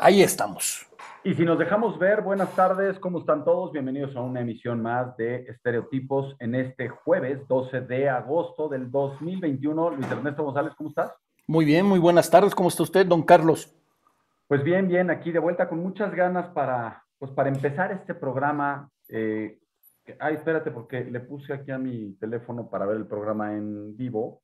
ahí estamos. Y si nos dejamos ver, buenas tardes, ¿cómo están todos? Bienvenidos a una emisión más de Estereotipos en este jueves 12 de agosto del 2021. Luis Ernesto González, ¿cómo estás? Muy bien, muy buenas tardes, ¿cómo está usted, don Carlos? Pues bien, bien, aquí de vuelta con muchas ganas para, pues para empezar este programa. Eh, ay, espérate, porque le puse aquí a mi teléfono para ver el programa en vivo,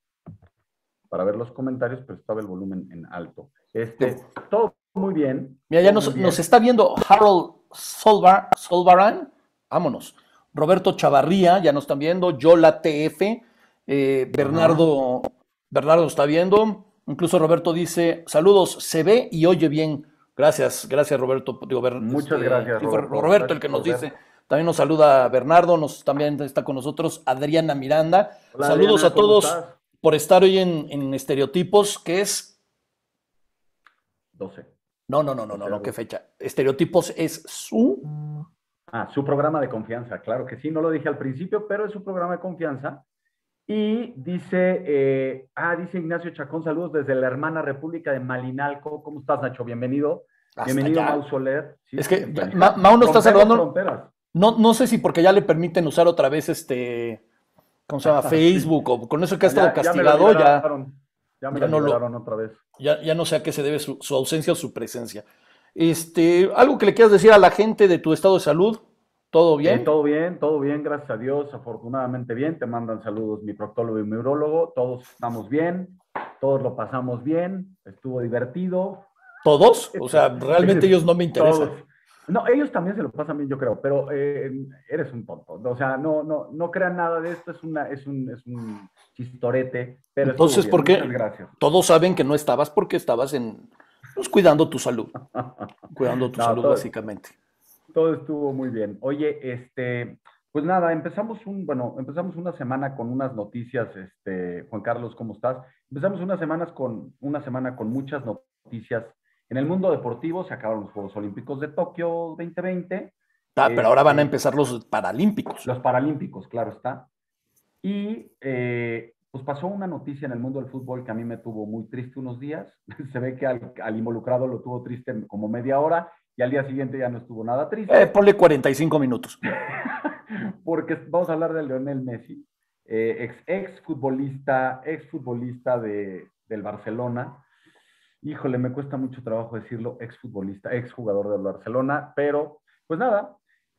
para ver los comentarios, pero estaba el volumen en alto. Este, todo muy bien. Mira, ya nos, nos, está viendo Harold Solvar, Solvaran. Vámonos. Roberto Chavarría, ya nos están viendo. Yola TF. Eh, Bernardo, Bernardo está viendo. Incluso Roberto dice: Saludos, se ve y oye bien. Gracias, gracias Roberto. Muchas este, gracias. Roberto, el que nos dice. También nos saluda Bernardo, nos, también está con nosotros Adriana Miranda. Saludos a todos por estar hoy en, en Estereotipos, que es 12. No, no, no, no, no, no, qué fecha. Estereotipos es su. Ah, su programa de confianza, claro que sí, no lo dije al principio, pero es su programa de confianza. Y dice, eh, ah, dice Ignacio Chacón, saludos desde la hermana República de Malinalco. ¿Cómo estás, Nacho? Bienvenido. Bienvenido, Mao es que Mao no está saludando. No, no sé si porque ya le permiten usar otra vez este, ¿cómo se llama? Ah, Facebook, o con eso que ha ah, estado ya, castigado, ya. Ya me ya no lo, otra vez. Ya, no sé a qué se debe su, ausencia o su presencia. Este, ¿Algo que le quieras decir a la gente de tu estado de salud? ¿Todo eh, bien? todo bien, todo bien, gracias a Dios, afortunadamente bien. Te mandan saludos mi proctólogo y mi urologo. Todos estamos bien, todos lo pasamos bien, estuvo divertido. ¿Todos? O sea, realmente ellos no me interesan. No, ellos también se lo pasan bien, yo creo, pero eh, eres un tonto. O sea, no, no, no crean nada de esto, es una, es un chistorete. Pero Entonces, ¿por qué? Todos saben que no estabas porque estabas en, pues, cuidando tu salud, cuidando tu salud básicamente. Todo estuvo muy bien. Oye, este, pues nada, empezamos un, bueno, empezamos una semana con unas noticias, este, Juan Carlos, ¿cómo estás? Empezamos unas semanas con, una semana con muchas noticias. En el mundo deportivo se acabaron los Juegos Olímpicos de Tokio 2020. Ah, pero ahora van a este, empezar los Paralímpicos. Los Paralímpicos, claro está. Y eh, pues pasó una noticia en el mundo del fútbol que a mí me tuvo muy triste unos días. Se ve que al, involucrado lo tuvo triste como media hora y al día siguiente ya no estuvo nada triste. Eh, ponle 45 minutos. Porque vamos a hablar de Leonel Messi, eh, ex, ex, futbolista, ex futbolista del Barcelona. Híjole, me cuesta mucho trabajo decirlo, ex futbolista, ex jugador del Barcelona, pero pues nada,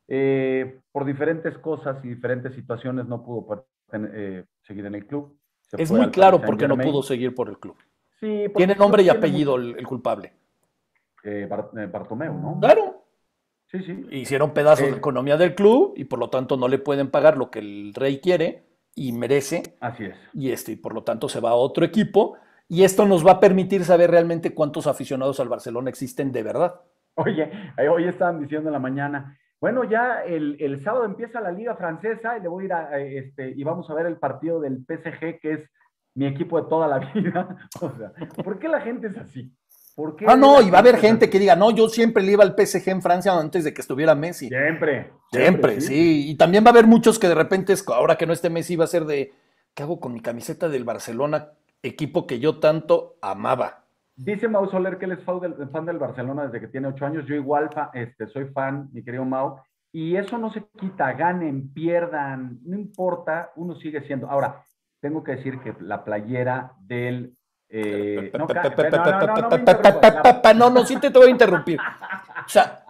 eh, por diferentes cosas y diferentes situaciones no pudo eh, seguir en el club. es muy claro porque no pudo seguir por el club. Sí, tiene nombre y apellido el, culpable. Eh, eh, Bartomeu, ¿no? Claro. Sí, sí. Hicieron pedazos de eh, economía del club y por lo tanto no le pueden pagar lo que el rey quiere y merece. Así es. Y este, y por lo tanto se va a otro equipo. Y esto nos va a permitir saber realmente cuántos aficionados al Barcelona existen de verdad. Oye, hoy están diciendo en la mañana, bueno, ya el, sábado empieza la Liga Francesa y le voy a ir este, y vamos a ver el partido del PSG, que es mi equipo de toda la vida. O sea, ¿por qué la gente es así? ¿Por ah, no, y va a haber gente que diga, no, yo siempre le iba al PSG en Francia antes de que estuviera Messi. Siempre. Siempre, sí. sí. Y también va a haber muchos que de repente, ahora que no esté Messi, va a ser de, ¿qué hago con mi camiseta del Barcelona? Equipo que yo tanto amaba. Dice Mau Soler que él es fan del, Barcelona desde que tiene ocho años. Yo igual este, soy fan, mi querido Mau. Y eso no se quita, ganen, pierdan, no importa, uno sigue siendo. Ahora, tengo que decir que la playera del... no, no, no, sí te voy a interrumpir. O sea,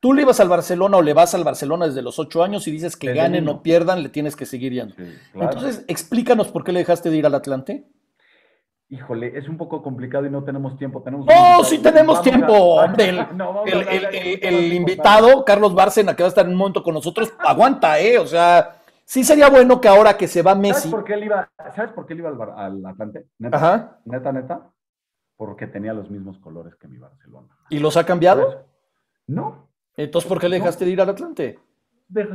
tú le ibas al Barcelona o le vas al Barcelona desde los ocho años y dices que ganen o pierdan, le tienes que seguir yendo. Entonces, explícanos por qué le dejaste de ir al Atlante. Híjole, es un poco complicado y no tenemos tiempo. Tenemos ¡Oh, sí tenemos tiempo! el, invitado, Carlos Bárcena, que va a estar en un momento con nosotros, aguanta, ¿eh? O sea, sí sería bueno que ahora que se va Messi... ¿Sabes por qué él iba, al, Atlante? ¿Neta? ¿Neta, neta? Porque tenía los mismos colores que mi Barcelona. ¿Y los ha cambiado? No. Entonces, ¿por qué le dejaste de ir al Atlante?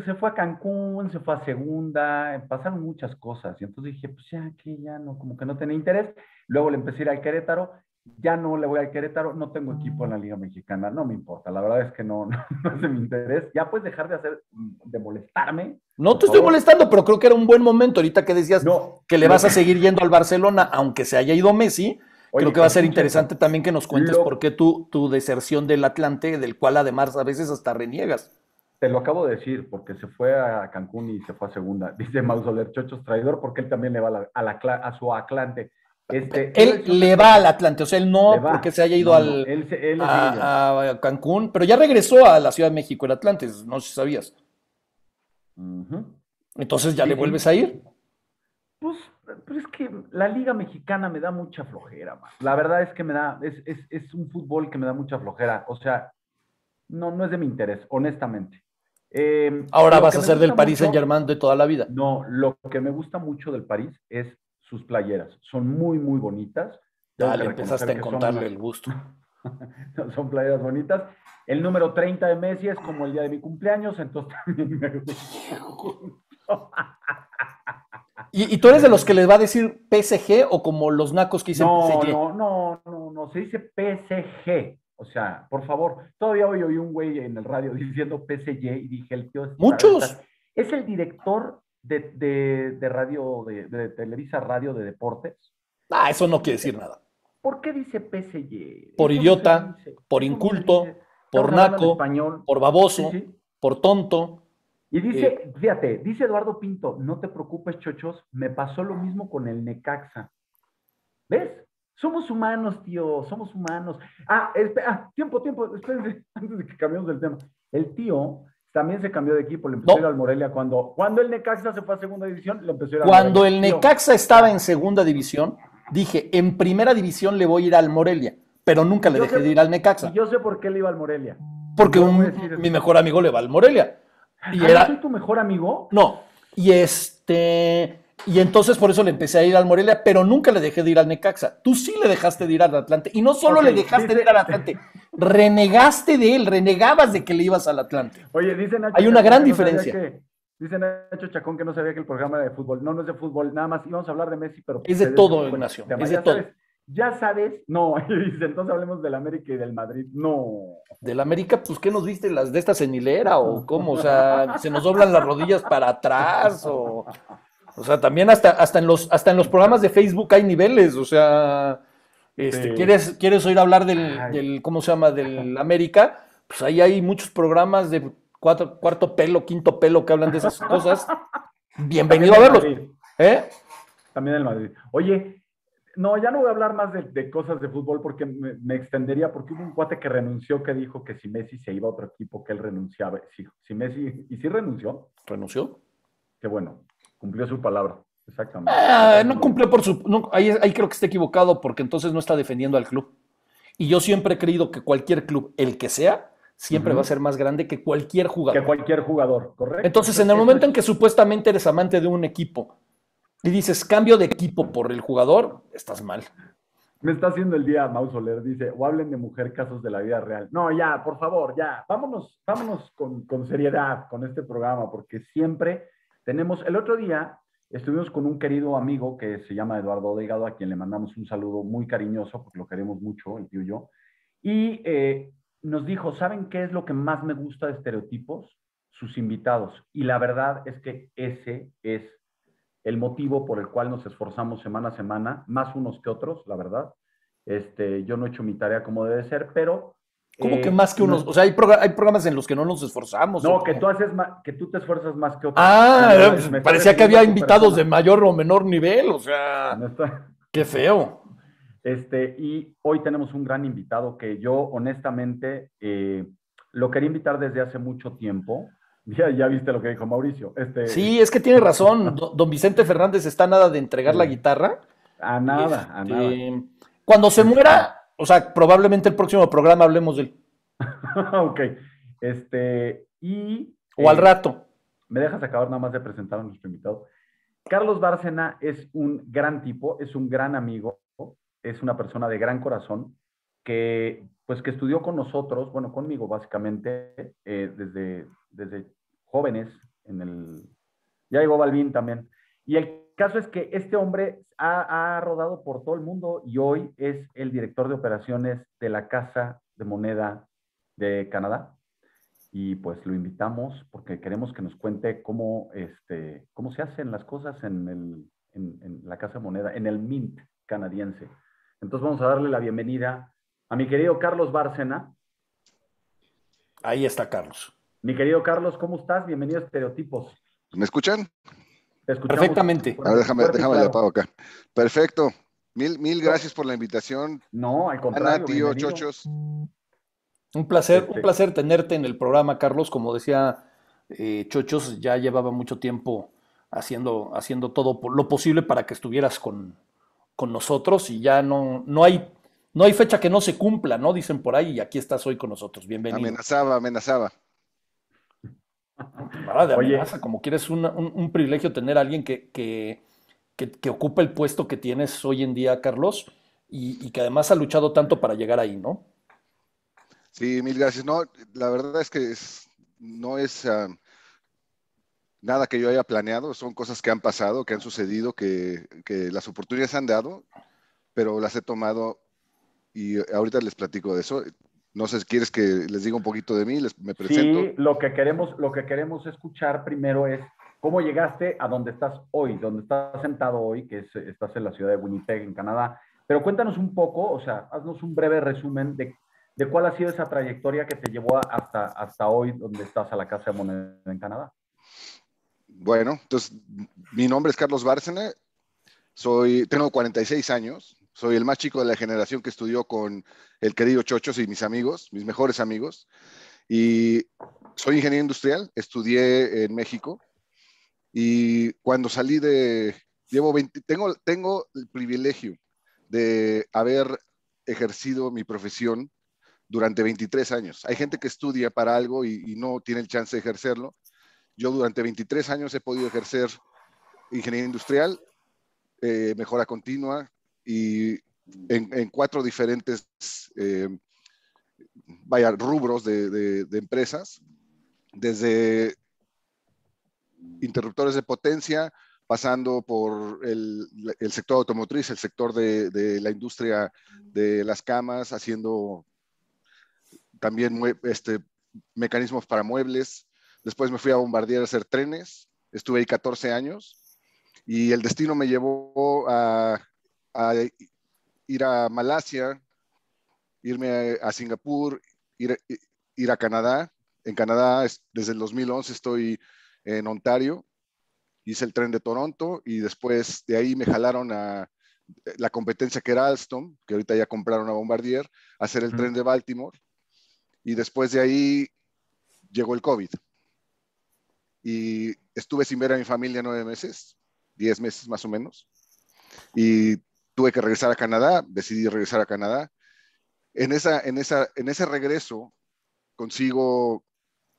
se fue a Cancún, se fue a Segunda, pasaron muchas cosas. Y entonces dije, pues ya que ya no, como que no tenía interés. Luego le empecé a ir al Querétaro, ya no le voy al Querétaro, no tengo equipo en la Liga Mexicana, no me importa, la verdad es que no, no, es de mi interés. Ya puedes dejar de hacer, de molestarme. No te estoy molestando, pero creo que era un buen momento ahorita que decías que le vas a seguir yendo al Barcelona, aunque se haya ido Messi. creo que va a ser interesante también que nos cuentes por qué tu, tu deserción del Atlante, del cual además a veces hasta reniegas. Te lo acabo de decir, porque se fue a Cancún y se fue a segunda. Dice Mausoler Chochos traidor, porque él también le va a, la, a, su Atlante. Este, él, le va al Atlante, o sea, él no porque se haya ido al, a, Cancún, pero ya regresó a la Ciudad de México, el Atlante, no sé si sabías. Entonces ya le vuelves a ir. Pues, pues, es que la Liga Mexicana me da mucha flojera, la verdad es que me da, es, es, es un fútbol que me da mucha flojera, o sea, no, no es de mi interés, honestamente. Em, Ahora vas a ser del París Saint Germain de toda la vida. No, lo que me gusta mucho del París es sus playeras. Son muy, muy bonitas. Ya le empezaste a contarle el gusto. son playeras bonitas. El número 30 de Messi es como el día de mi cumpleaños, entonces también me gusta. ¿Y, tú eres de los que les va a decir PSG o como los nacos que dicen no, No, no, no, no, se dice PSG. O sea, por favor, todavía hoy oí un güey en el radio diciendo PCY y dije, el tío... Es Muchos. Es el director de, radio, de, Televisa Radio de Deportes. Ah, eso no quiere decir nada. ¿Por qué dice PCY? Por idiota, por inculto, por naco, español. por baboso, por tonto. Y dice, eh, fíjate, dice Eduardo Pinto, no te preocupes, chochos, me pasó lo mismo con el Necaxa. ¿Ves? Somos humanos, tío, somos humanos. Ah, espera. Ah, tiempo, tiempo, antes de que cambiemos del tema. El tío también se cambió de equipo, le empezó a ir al Morelia cuando, cuando el Necaxa se fue a segunda división, le empezó a ir al Cuando el Necaxa estaba en segunda división, dije, en primera división le voy a ir al Morelia, pero nunca le dejé de ir al Necaxa. yo sé por qué le iba al Morelia. Porque mi mejor amigo le va al Morelia. Y ¿Ah, era... tu mejor amigo? No. Y este y entonces por eso le empecé a ir al Morelia, pero nunca le dejé de ir al Necaxa. Tú sí le dejaste de ir al Atlante. Y no solo le dejaste de ir al Atlante, renegaste de él, renegabas de que le ibas al Atlante. Oye, dicen Hay una gran diferencia. dice Nacho Chacón que no sabía que el programa era de fútbol. No, no es de fútbol, nada más íbamos a hablar de Messi, pero. Es de todo, Ignacio. Es de todo. ya sabes, no, dice, entonces hablemos del América y del Madrid. No. Del América, pues, ¿qué nos viste? ¿Las de estas en hilera o cómo? O sea, ¿se nos doblan las rodillas para atrás o.? O sea, también hasta, hasta, en, los, hasta en los programas de Facebook hay niveles, o sea, este, ¿quieres, ¿quieres oír hablar del, ¿cómo se llama?, del América, pues ahí hay muchos programas de cuarto pelo, quinto pelo que hablan de esas cosas. Bienvenido a verlos. ¿eh? También el Madrid. Oye, no, ya no voy a hablar más de, cosas de fútbol porque me, extendería, porque hubo un cuate que renunció que dijo que si Messi se iba a otro equipo, que él renunciaba. Si, si Messi, ¿y si renunció? ¿Renunció? Qué bueno. Cumplió su palabra, exactamente. Ah, no cumplió por su... ahí, creo que está equivocado porque entonces no está defendiendo al club. Y yo siempre he creído que cualquier club, el que sea, siempre va a ser más grande que cualquier jugador. Que cualquier jugador, correcto. Entonces, en el momento en que supuestamente eres amante de un equipo y dices cambio de equipo por el jugador, estás mal. Me está haciendo el día Mausoler dice, o hablen de mujer casos de la vida real. No, ya, por favor, ya, vámonos, vámonos con, con seriedad con este programa, porque siempre tenemos, el otro día estuvimos con un querido amigo que se llama Eduardo Delgado, a quien le mandamos un saludo muy cariñoso, porque lo queremos mucho, el tío y yo, y eh, nos dijo, ¿saben qué es lo que más me gusta de estereotipos? Sus invitados. Y la verdad es que ese es el motivo por el cual nos esforzamos semana a semana, más unos que otros, la verdad. Este, yo no he hecho mi tarea como debe ser, pero como eh, que más que unos? O sea, hay, hay, programas en los que no nos esforzamos. No, que tú, haces que tú te esfuerzas más que otros. Ah, me pues, parecía que había invitados de mayor o menor nivel, o sea. Qué feo. Este, y hoy tenemos un gran invitado que yo, honestamente, eh, lo quería invitar desde hace mucho tiempo. Ya, ya, viste lo que dijo Mauricio. Este... Sí, es que tiene razón. Don Vicente Fernández está nada de entregar la guitarra. A nada, a nada. Este, cuando se muera, o sea, probablemente el próximo programa hablemos de él. ok. Este, y. O al eh, rato. Me dejas acabar nada más de presentar a nuestro invitado. Carlos Bárcena es un gran tipo, es un gran amigo, es una persona de gran corazón que, pues, que estudió con nosotros, bueno, conmigo básicamente, eh, desde, desde jóvenes en el. Ya llegó Balvin también. Y el Caso es que este hombre ha, rodado por todo el mundo y hoy es el director de operaciones de la Casa de Moneda de Canadá. Y pues lo invitamos porque queremos que nos cuente cómo, este, cómo se hacen las cosas en, el, en, la Casa de Moneda, en el Mint canadiense. Entonces vamos a darle la bienvenida a mi querido Carlos Bárcena. Ahí está Carlos. Mi querido Carlos, ¿cómo estás? Bienvenido a Estereotipos. ¿Me escuchan? Perfectamente. déjame, déjame acá. Perfecto. Mil, mil gracias por la invitación. No, al contrario. Un placer, un este placer tenerte en el programa, Carlos. Como decía eh, Chochos, ya llevaba mucho tiempo haciendo, haciendo todo lo posible para que estuvieras con, nosotros y ya no, no hay no hay fecha que no se cumpla, ¿no? Dicen por ahí, y aquí estás hoy con nosotros. Bienvenido. Amenazaba, amenazaba de como quieres un, privilegio tener a alguien que, que, ocupa el puesto que tienes hoy en día, Carlos, y, que además ha luchado tanto para llegar ahí, ¿no? Sí, mil gracias. No, la verdad es que no es nada que yo haya planeado, son cosas que han pasado, que han sucedido, que, que las oportunidades han dado, pero las he tomado y ahorita les platico de eso. No sé, ¿quieres que les diga un poquito de mí? Les, me presento. Sí, lo que, queremos, lo que queremos escuchar primero es cómo llegaste a donde estás hoy, donde estás sentado hoy, que estás en la ciudad de Winnipeg, en Canadá. Pero cuéntanos un poco, o sea, haznos un breve resumen de, cuál ha sido esa trayectoria que te llevó hasta, hasta hoy, donde estás a la Casa de Moneda en Canadá. Bueno, entonces, mi nombre es Carlos Bárcena, soy, tengo 46 años, soy el más chico de la generación que estudió con el querido Chochos y mis amigos, mis mejores amigos. Y soy ingeniero industrial, estudié en México. Y cuando salí de, llevo tengo, tengo el privilegio de haber ejercido mi profesión durante 23 años. Hay gente que estudia para algo y, no tiene el chance de ejercerlo. Yo durante 23 años he podido ejercer ingeniería industrial, eh, mejora continua, y en, cuatro diferentes, eh, vaya, rubros de, empresas, desde interruptores de potencia, pasando por el, el, sector automotriz, el sector de, de, la industria de las camas, haciendo también este, mecanismos para muebles. Después me fui a Bombardier a hacer trenes, estuve ahí 14 años y el destino me llevó a a ir a Malasia, irme a, Singapur, ir, a Canadá. En Canadá, desde el 2011 estoy en Ontario, hice el tren de Toronto y después de ahí me jalaron a la competencia que era Alstom, que ahorita ya compraron a Bombardier, a hacer el tren de Baltimore. Y después de ahí llegó el COVID. Y estuve sin ver a mi familia nueve meses, diez meses más o menos. Y tuve que regresar a Canadá, decidí regresar a Canadá. En, esa, en, esa, en ese regreso consigo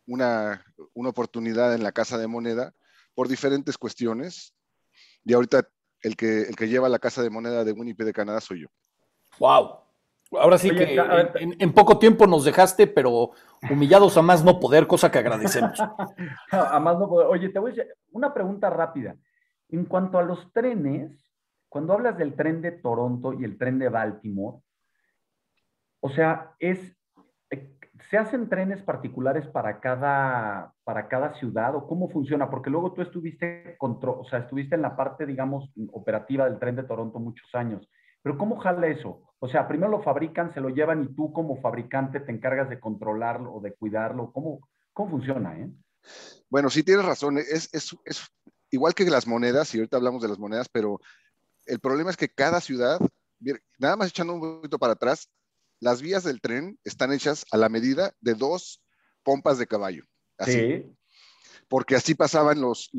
una, una oportunidad en la Casa de Moneda por diferentes cuestiones. Y ahorita el que, el que lleva la Casa de Moneda de Winnipeg de Canadá soy yo. ¡Wow! Ahora sí que en, en, poco tiempo nos dejaste, pero humillados a más no poder, cosa que agradecemos. a más no poder. Oye, te voy a decir una pregunta rápida. En cuanto a los trenes, cuando hablas del tren de Toronto y el tren de Baltimore, o sea, es, eh, ¿se hacen trenes particulares para cada, para cada ciudad o cómo funciona? Porque luego tú estuviste, control, o sea, estuviste en la parte, digamos, operativa del tren de Toronto muchos años. Pero ¿cómo jala eso? O sea, primero lo fabrican, se lo llevan y tú como fabricante te encargas de controlarlo o de cuidarlo. ¿Cómo, cómo funciona? Eh? Bueno, sí tienes razón. Es, es, es, igual que las monedas, y ahorita hablamos de las monedas, pero el problema es que cada ciudad, nada más echando un poquito para atrás, las vías del tren están hechas a la medida de dos pompas de caballo. Así. Porque así pasaban los,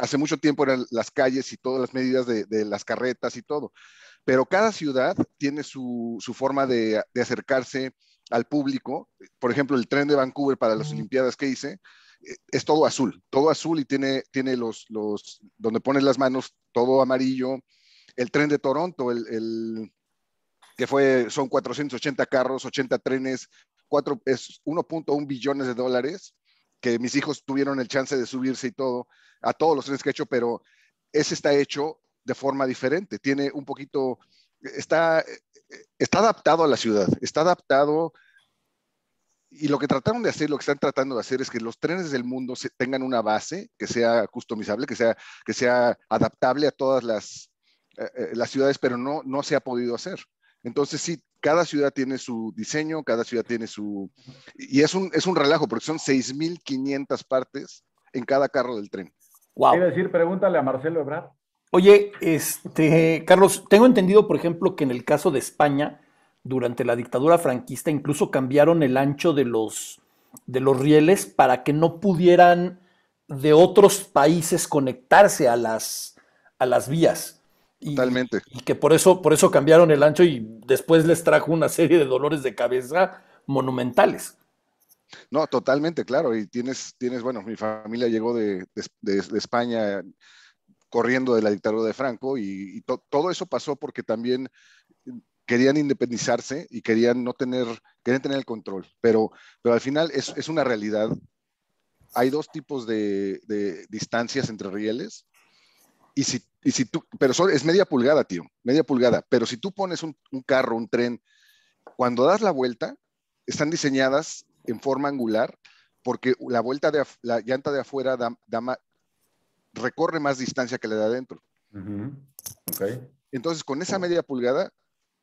hace mucho tiempo eran las calles y todas las medidas de, las carretas y todo. Pero cada ciudad tiene su, forma de, acercarse al público. Por ejemplo, el tren de Vancouver para las Olimpiadas que hice eh, es todo azul, todo azul y tiene, tiene los, los, donde pones las manos todo amarillo, el tren de Toronto, el, que fue, son 480 carros, 80 trenes, 4, es 1.1 billones de dólares, que mis hijos tuvieron el chance de subirse y todo, a todos los trenes que he hecho, pero ese está hecho de forma diferente, tiene un poquito, está, está adaptado a la ciudad, está adaptado y lo que trataron de hacer, lo que están tratando de hacer es que los trenes del mundo tengan una base que sea customizable, que sea, que sea adaptable a todas las, eh, eh, las ciudades, pero no, no se ha podido hacer. Entonces, sí, cada ciudad tiene su diseño, cada ciudad tiene su... Y es un, es un relajo, porque son 6.500 partes en cada carro del tren. Wow. Quiere decir, pregúntale a Marcelo Ebrard. Oye, este, Carlos, tengo entendido, por ejemplo, que en el caso de España, durante la dictadura franquista incluso cambiaron el ancho de los, de los rieles para que no pudieran de otros países conectarse a las, a las vías. Totalmente. Y que por eso, por eso cambiaron el ancho y después les trajo una serie de dolores de cabeza monumentales. No, totalmente, claro. Y tienes, tienes bueno, mi familia llegó de, España corriendo de la dictadura de Franco y, y todo eso pasó porque también querían independizarse y querían no tener, querían tener el control, pero, pero al final es, es una realidad. Hay dos tipos de, de distancias entre rieles y si, y si tú, pero es media pulgada, tío, media pulgada, pero si tú pones un, carro, un tren, cuando das la vuelta, están diseñadas en forma angular porque la vuelta de la llanta de afuera da, recorre más distancia que la de adentro. Entonces, con esa media pulgada,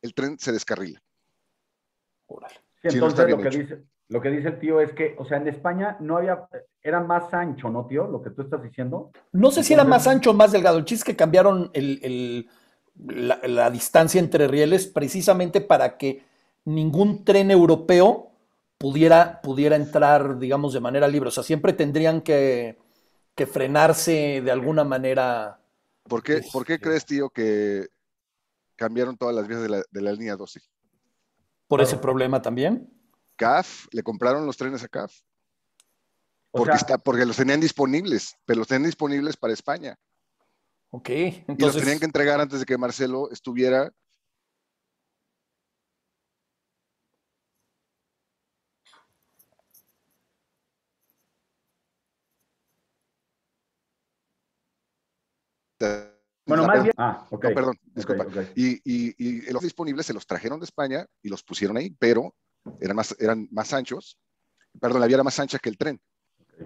el tren se descarrila. entonces lo, que dice, el tío es que, o sea, en España no había, era más ancho, ¿no, tío? Lo que tú estás diciendo. No sé si era más ancho o más delgado. El chiste es que cambiaron el, la, distancia entre rieles precisamente para que ningún tren europeo pudiera, pudiera entrar, digamos, de manera libre. O sea, siempre tendrían que, que frenarse de alguna manera. ¿Por ¿Por qué este, crees, tío, que cambiaron todas las vías de la, de la línea 12. ¿Por ese problema también? CAF, le compraron los trenes a CAF. porque, porque los tenían disponibles, pero los tenían disponibles para España. Ok, entonces... Y los tenían que entregar antes de que Marcelo estuviera perdón, disculpa. Y, los disponibles se los trajeron de España y los pusieron ahí, pero eran más, eran más anchos. Perdón, la vía era más ancha que el tren,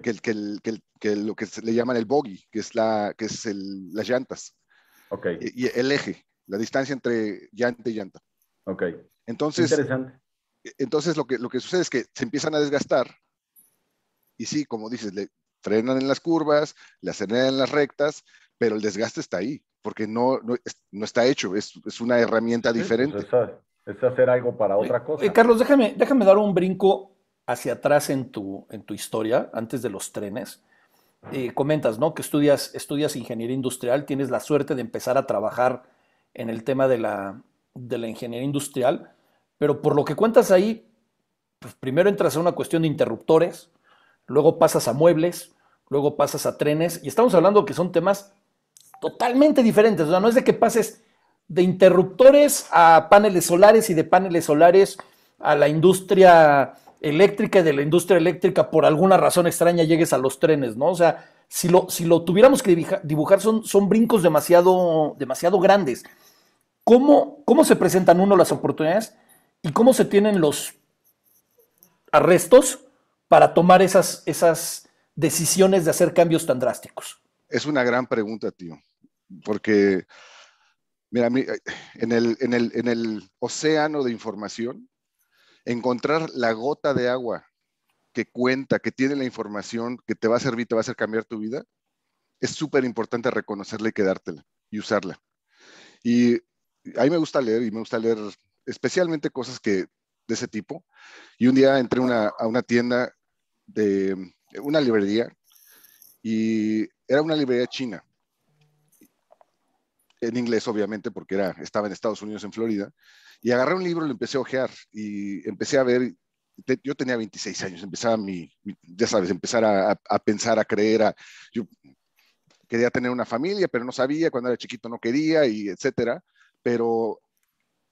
que, el, que, el, que, lo que le llaman el bogie, que es, la, que es las llantas. Y, el eje, la distancia entre llanta y llanta. Ok. Entonces. Interesante. E, entonces lo que, lo que sucede es que se empiezan a desgastar y sí, como dices, le, Trenan en las curvas, le aceleran en las rectas, pero el desgaste está ahí, porque no, no, está hecho, es, una herramienta pues diferente. es, hacer algo para otra cosa. Carlos, déjame, déjame dar un brinco hacia atrás en tu, en tu historia, antes de los trenes. Eh, comentas, ¿no? Que estudias, estudias ingeniería industrial, tienes la suerte de empezar a trabajar en el tema de la, de la ingeniería industrial, pero por lo que cuentas ahí, pues, primero entras a una cuestión de interruptores, luego pasas a muebles, luego pasas a trenes, y estamos hablando que son temas totalmente diferentes. O sea, no es de que pases de interruptores a paneles solares y de paneles solares a la industria eléctrica y de la industria eléctrica por alguna razón extraña llegues a los trenes, ¿no? O sea, si lo, si lo tuviéramos que dibujar son, son brincos demasiado, demasiado grandes. ¿Cómo, ¿Cómo se presentan uno las oportunidades y cómo se tienen los arrestos para tomar esas, esas decisiones de hacer cambios tan drásticos? Es una gran pregunta, tío, porque, mira, en el, océano de información, encontrar la gota de agua que cuenta, que tiene la información que te va a servir, te va a hacer cambiar tu vida, es súper importante reconocerla y quedártela y usarla. Y a mí me gusta leer y me gusta leer especialmente cosas que de ese tipo. Y un día entré a una tienda de eh, una librería y era una librería china, en inglés obviamente porque era, estaba en Estados Unidos, en Florida, y agarré un libro, y lo empecé a ojear y empecé a ver, yo tenía 26 años, empezaba ya sabes, empezar a, pensar, a creer, a, yo quería tener una familia, pero no sabía, cuando era chiquito no quería y etcétera, pero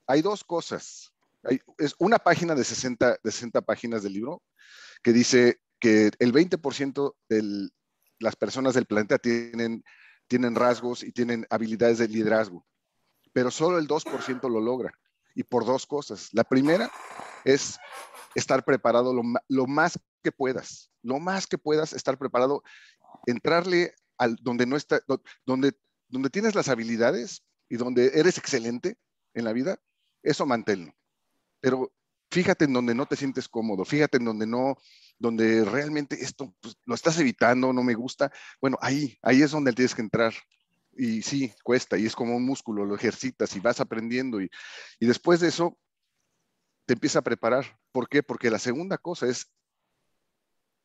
hay dos cosas. Hay, es una página de 60, de 60 páginas del libro que dice que el 20% de las personas del planeta tienen, rasgos y tienen habilidades de liderazgo, pero solo el 2% lo logra. Y por dos cosas. La primera es estar preparado lo, más que puedas, lo más que puedas estar preparado, entrarle al donde no está, donde, donde tienes las habilidades y donde eres excelente en la vida, eso manténlo. Pero fíjate en donde no te sientes cómodo, fíjate en donde no, donde realmente esto pues, lo estás evitando, no me gusta. Bueno, ahí, ahí es donde tienes que entrar. Y sí, cuesta, y es como un músculo, lo ejercitas y vas aprendiendo. Y, después de eso, te empieza a preparar. ¿Por qué? Porque la segunda cosa es,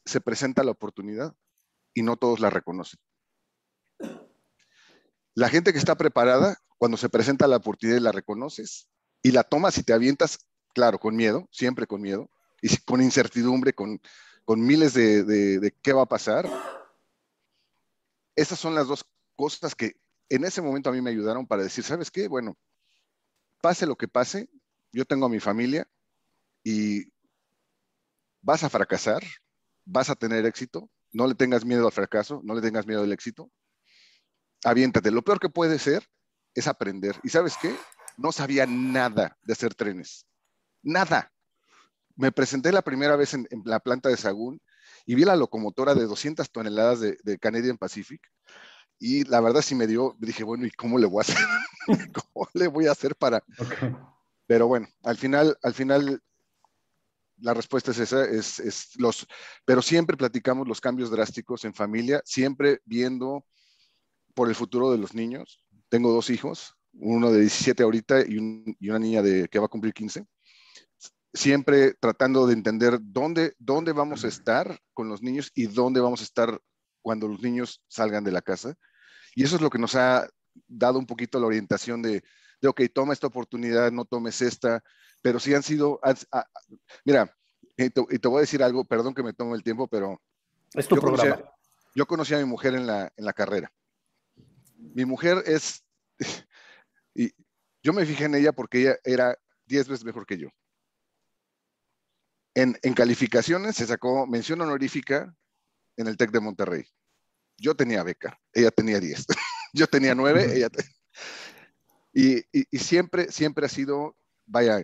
se presenta la oportunidad y no todos la reconocen. La gente que está preparada, cuando se presenta la oportunidad y la reconoces y la tomas y te avientas, claro, con miedo, siempre con miedo, y con incertidumbre, con, miles de, qué va a pasar. Esas son las dos cosas que en ese momento a mí me ayudaron para decir, ¿sabes qué? Bueno, pase lo que pase, yo tengo a mi familia y vas a fracasar, vas a tener éxito, no le tengas miedo al fracaso, no le tengas miedo al éxito, aviéntate. Lo peor que puede ser es aprender. ¿Y sabes qué? No sabía nada de hacer trenes nada. Me presenté la primera vez en, la planta de Sagún y vi la locomotora de 200 toneladas de, Canadian Pacific. Y la verdad si me dio, dije, bueno, ¿y cómo le voy a hacer? ¿Cómo le voy a hacer para...? Pero bueno, al final, al final la respuesta es esa, es, los, pero siempre platicamos los cambios drásticos en familia, siempre viendo por el futuro de los niños. Tengo dos hijos, uno de 17 ahorita y, una niña de, que va a cumplir 15 siempre tratando de entender dónde, dónde vamos a estar con los niños y dónde vamos a estar cuando los niños salgan de la casa. Y eso es lo que nos ha dado un poquito la orientación de, de ok, toma esta oportunidad, no tomes esta, pero sí han sido, ah, mira, eh, y te, voy a decir algo, perdón que me tome el tiempo, pero... Es tu yo programa. Conocí yo conocí a mi mujer en la, en la carrera. Mi mujer es... Y yo me fijé en ella porque ella era 10 veces mejor que yo. En, calificaciones se sacó mención honorífica en el TEC de Monterrey. Yo tenía beca, ella tenía 10. Yo tenía 9, ella y, siempre, siempre ha sido, vaya,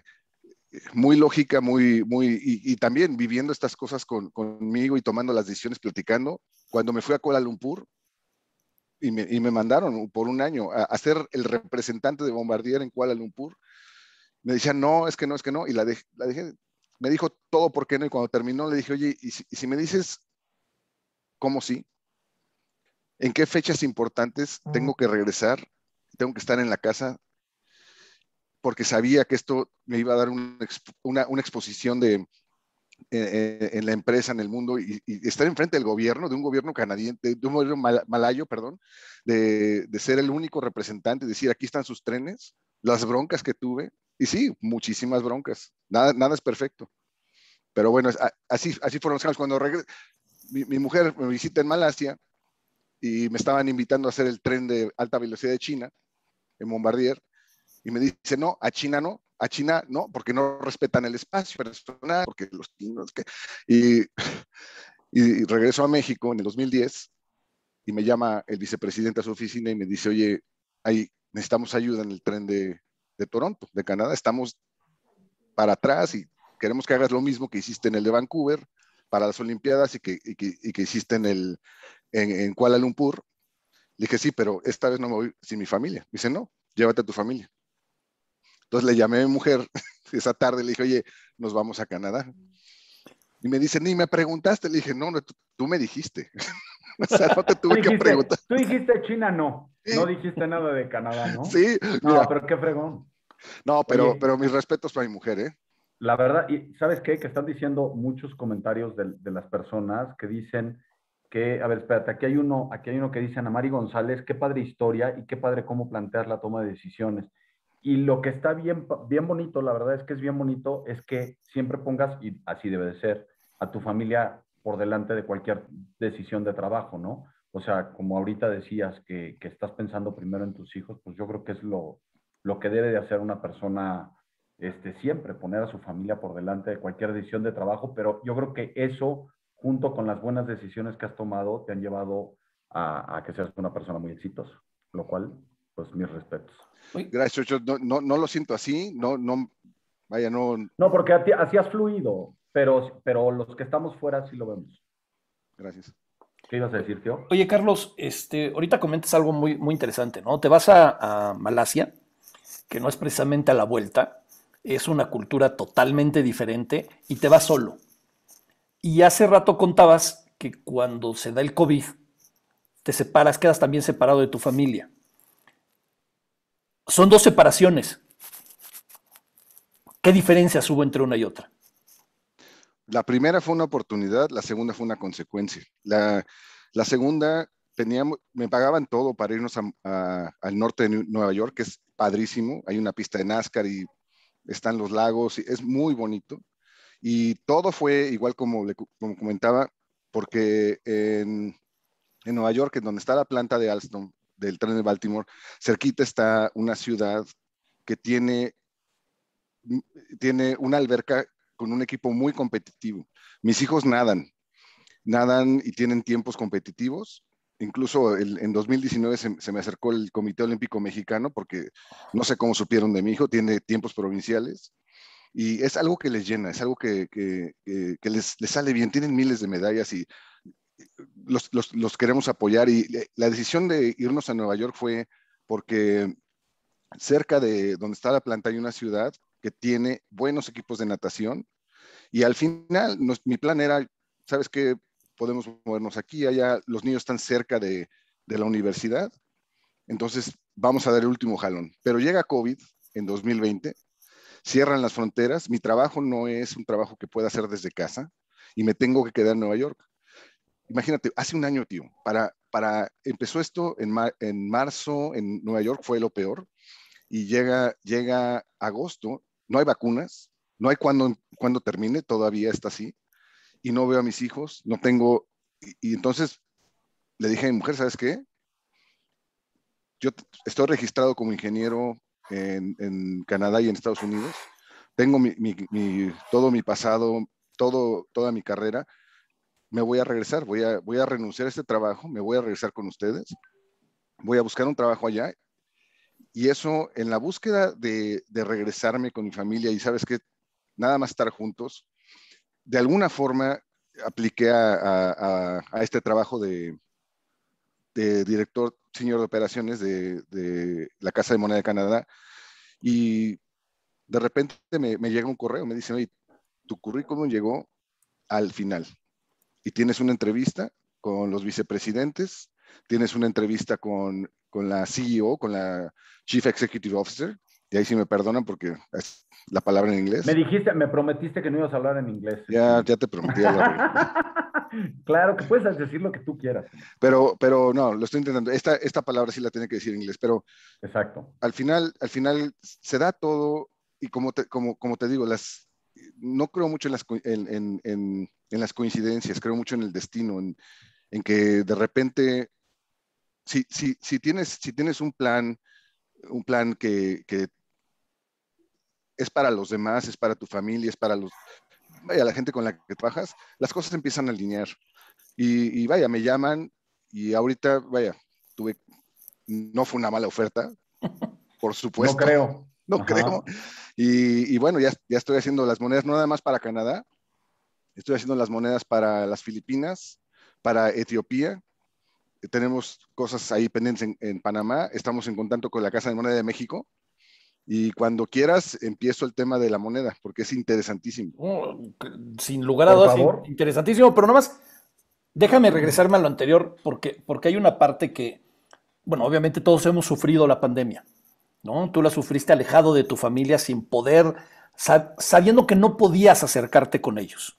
muy lógica, muy, muy, y, también viviendo estas cosas conmigo y tomando las decisiones, platicando. Cuando me fui a Kuala Lumpur, y me, mandaron por un año a, ser el representante de Bombardier en Kuala Lumpur. Me decían, no, es que no, es que no, y la, la dejé me dijo todo por qué no y cuando terminó le dije, oye, y si, me dices cómo sí, en qué fechas importantes tengo que regresar, tengo que estar en la casa, porque sabía que esto me iba a dar una, exposición de, eh, eh, en la empresa, en el mundo, y, estar enfrente del gobierno, de un gobierno canadiense, de un gobierno malayo, perdón, de, ser el único representante, decir, aquí están sus trenes, las broncas que tuve, y sí, muchísimas broncas. Nada, nada es perfecto. Pero bueno, así, así fueron los casos. Cuando mi, mujer me visita en Malasia y me estaban invitando a hacer el tren de alta velocidad de China, en Bombardier, y me dice, no, a China no, a China no, porque no respetan el espacio personal, porque los chinos... Que... Y, y regreso a México en el 2010 y me llama el vicepresidente a su oficina y me dice, oye, ahí necesitamos ayuda en el tren de de Toronto, de Canadá. Estamos para atrás y queremos que hagas lo mismo que hiciste en el de Vancouver para las Olimpiadas y que, hiciste en, el, en, Kuala Lumpur. Le dije, sí, pero esta vez no me voy sin mi familia. dice, no, llévate a tu familia. Entonces le llamé a mi mujer esa tarde, le dije, oye, nos vamos a Canadá. Y me dice, ni me preguntaste. Le dije, no, tú, me dijiste. o sea, no te tuve que preguntar. Tú dijiste China, no. No dijiste nada de Canadá, ¿no? Sí. pero qué fregón. No, pero, pero mis respetos para mi mujer, ¿eh? La verdad, y ¿sabes qué? Que están diciendo muchos comentarios de, las personas que dicen que, a ver, espérate, aquí hay uno, aquí hay uno que dice a Mari González, qué padre historia y qué padre cómo plantear la toma de decisiones. Y lo que está bien, bien bonito, la verdad es que es bien bonito, es que siempre pongas, y así debe de ser, a tu familia por delante de cualquier decisión de trabajo, ¿no? O sea, como ahorita decías que, que estás pensando primero en tus hijos, pues yo creo que es lo, lo que debe de hacer una persona este, siempre, poner a su familia por delante de cualquier decisión de trabajo, pero yo creo que eso, junto con las buenas decisiones que has tomado, te han llevado a, que seas una persona muy exitosa, lo cual, pues mis respetos. Gracias, yo no, no, lo siento así, no, no, vaya, no. No, porque así has fluido, pero, pero los que estamos fuera sí lo vemos. Gracias. ¿Qué ibas a decir, tío? Oye, Carlos, este, ahorita comentas algo muy, muy interesante, ¿no? Te vas a Malasia que no es precisamente a la vuelta, es una cultura totalmente diferente y te vas solo. Y hace rato contabas que cuando se da el COVID, te separas, quedas también separado de tu familia. Son dos separaciones. ¿Qué diferencias hubo entre una y otra? La primera fue una oportunidad, la segunda fue una consecuencia. La, la segunda teníamos, me pagaban todo para irnos al norte de Nueva York, que es padrísimo. Hay una pista de NASCAR y están los lagos, es muy bonito. Y todo fue igual como, comentaba, porque en, Nueva York, en donde está la planta de Alstom, del tren de Baltimore, cerquita está una ciudad que tiene, tiene una alberca con un equipo muy competitivo. Mis hijos nadan, nadan y tienen tiempos competitivos incluso en 2019 se, me acercó el Comité Olímpico Mexicano porque no sé cómo supieron de mi hijo, tiene tiempos provinciales y es algo que les llena, es algo que, les, sale bien, tienen miles de medallas y los, queremos apoyar y la decisión de irnos a Nueva York fue porque cerca de donde está la planta hay una ciudad que tiene buenos equipos de natación y al final mi plan era, ¿sabes qué? podemos movernos aquí, allá, los niños están cerca de, de la universidad, entonces vamos a dar el último jalón. Pero llega COVID en 2020, cierran las fronteras, mi trabajo no es un trabajo que pueda hacer desde casa y me tengo que quedar en Nueva York. Imagínate, hace un año, tío, para, para, empezó esto en, en marzo en Nueva York, fue lo peor, y llega, llega agosto, no hay vacunas, no hay cuándo cuando termine, todavía está así y no veo a mis hijos, no tengo, y, entonces le dije a mi mujer, ¿sabes qué? Yo estoy registrado como ingeniero en, en Canadá y en Estados Unidos, tengo todo mi pasado, todo, toda mi carrera, me voy a regresar, voy a, voy a renunciar a este trabajo, me voy a regresar con ustedes, voy a buscar un trabajo allá. Y eso, en la búsqueda de, de regresarme con mi familia y sabes qué nada más estar juntos, de alguna forma apliqué a, este trabajo de, director señor de operaciones de, la Casa de Moneda de Canadá y de repente me, llega un correo, me dice, oye, tu currículum llegó al final y tienes una entrevista con los vicepresidentes, tienes una entrevista con, con la CEO, con la Chief Executive Officer, y ahí sí me perdonan porque es la palabra en inglés. Me dijiste, me prometiste que no ibas a hablar en inglés. Ya, ya te prometí hablar. claro, que puedes decir lo que tú quieras. Pero, pero no, lo estoy intentando. Esta, esta palabra sí la tiene que decir en inglés, pero. Exacto. Al final, al final se da todo y como te, como, como te digo, las, no creo mucho en las, en, en, las coincidencias, creo mucho en el destino, en, en que de repente, si, si, si, tienes, si tienes un plan, un plan que, que es para los demás, es para tu familia, es para los, vaya, la gente con la que trabajas, las cosas empiezan a alinear. Y, vaya, me llaman y ahorita, vaya, tuve, no fue una mala oferta, por supuesto. No creo. No creo. Y, bueno, ya, estoy haciendo las monedas, no nada más para Canadá, estoy haciendo las monedas para las Filipinas, para Etiopía. Tenemos cosas ahí pendientes en Panamá. Estamos en contacto con la Casa de Moneda de México y cuando quieras, empiezo el tema de la moneda, porque es interesantísimo. Oh, sin lugar a dudas, interesantísimo, pero nomás más, déjame regresarme a lo anterior, porque, porque hay una parte que, bueno, obviamente todos hemos sufrido la pandemia, ¿no? Tú la sufriste alejado de tu familia, sin poder, sabiendo que no podías acercarte con ellos.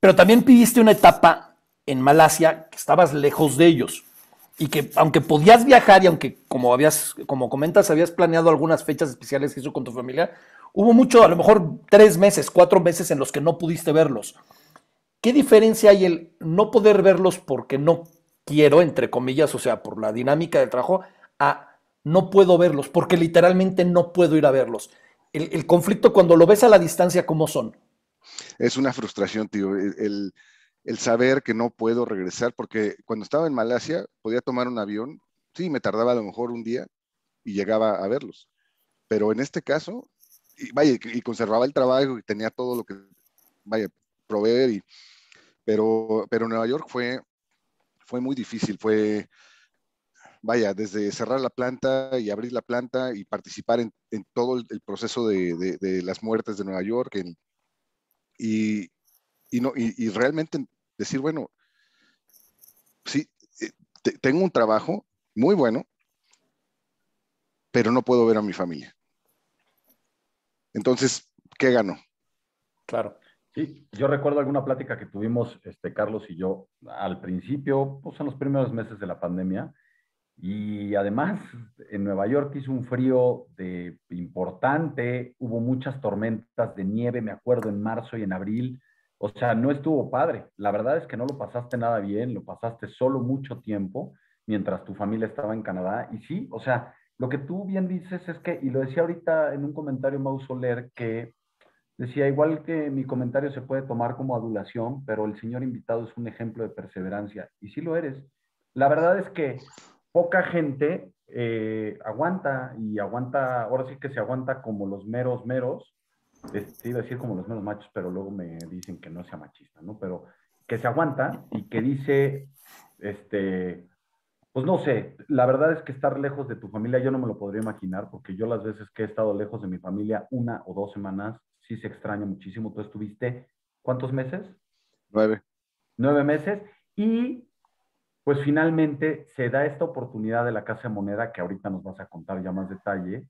Pero también pidiste una etapa en Malasia que estabas lejos de ellos y que aunque podías viajar y aunque como habías como comentas habías planeado algunas fechas especiales que hizo con tu familia hubo mucho a lo mejor tres meses cuatro meses en los que no pudiste verlos qué diferencia hay el no poder verlos porque no quiero entre comillas o sea por la dinámica del trabajo a no puedo verlos porque literalmente no puedo ir a verlos el, conflicto cuando lo ves a la distancia cómo son es una frustración tío el el saber que no puedo regresar, porque cuando estaba en Malasia podía tomar un avión, sí, me tardaba a lo mejor un día y llegaba a verlos, pero en este caso, y, vaya, y conservaba el trabajo y tenía todo lo que, vaya, proveer, y, pero, pero Nueva York fue, fue muy difícil, fue, vaya, desde cerrar la planta y abrir la planta y participar en, todo el, proceso de, las muertes de Nueva York. y, y, no, y, realmente decir, bueno, sí, eh, tengo un trabajo muy bueno, pero no puedo ver a mi familia. Entonces, ¿qué gano? Claro. Sí, yo recuerdo alguna plática que tuvimos este, Carlos y yo al principio, pues en los primeros meses de la pandemia, y además en Nueva York hizo un frío de, importante, hubo muchas tormentas de nieve, me acuerdo, en marzo y en abril, o sea, no estuvo padre. La verdad es que no lo pasaste nada bien, lo pasaste solo mucho tiempo mientras tu familia estaba en Canadá. Y sí, o sea, lo que tú bien dices es que, y lo decía ahorita en un comentario mausoler que decía, igual que mi comentario se puede tomar como adulación, pero el señor invitado es un ejemplo de perseverancia. Y sí lo eres. La verdad es que poca gente eh, aguanta y aguanta, ahora sí que se aguanta como los meros meros, te iba a decir como los menos machos, pero luego me dicen que no sea machista, ¿no? Pero que se aguanta y que dice, este, pues no sé, la verdad es que estar lejos de tu familia yo no me lo podría imaginar, porque yo las veces que he estado lejos de mi familia, una o dos semanas, sí se extraña muchísimo. Tú estuviste, ¿cuántos meses? Nueve. Nueve meses. Y pues finalmente se da esta oportunidad de la Casa de Moneda, que ahorita nos vas a contar ya más detalle,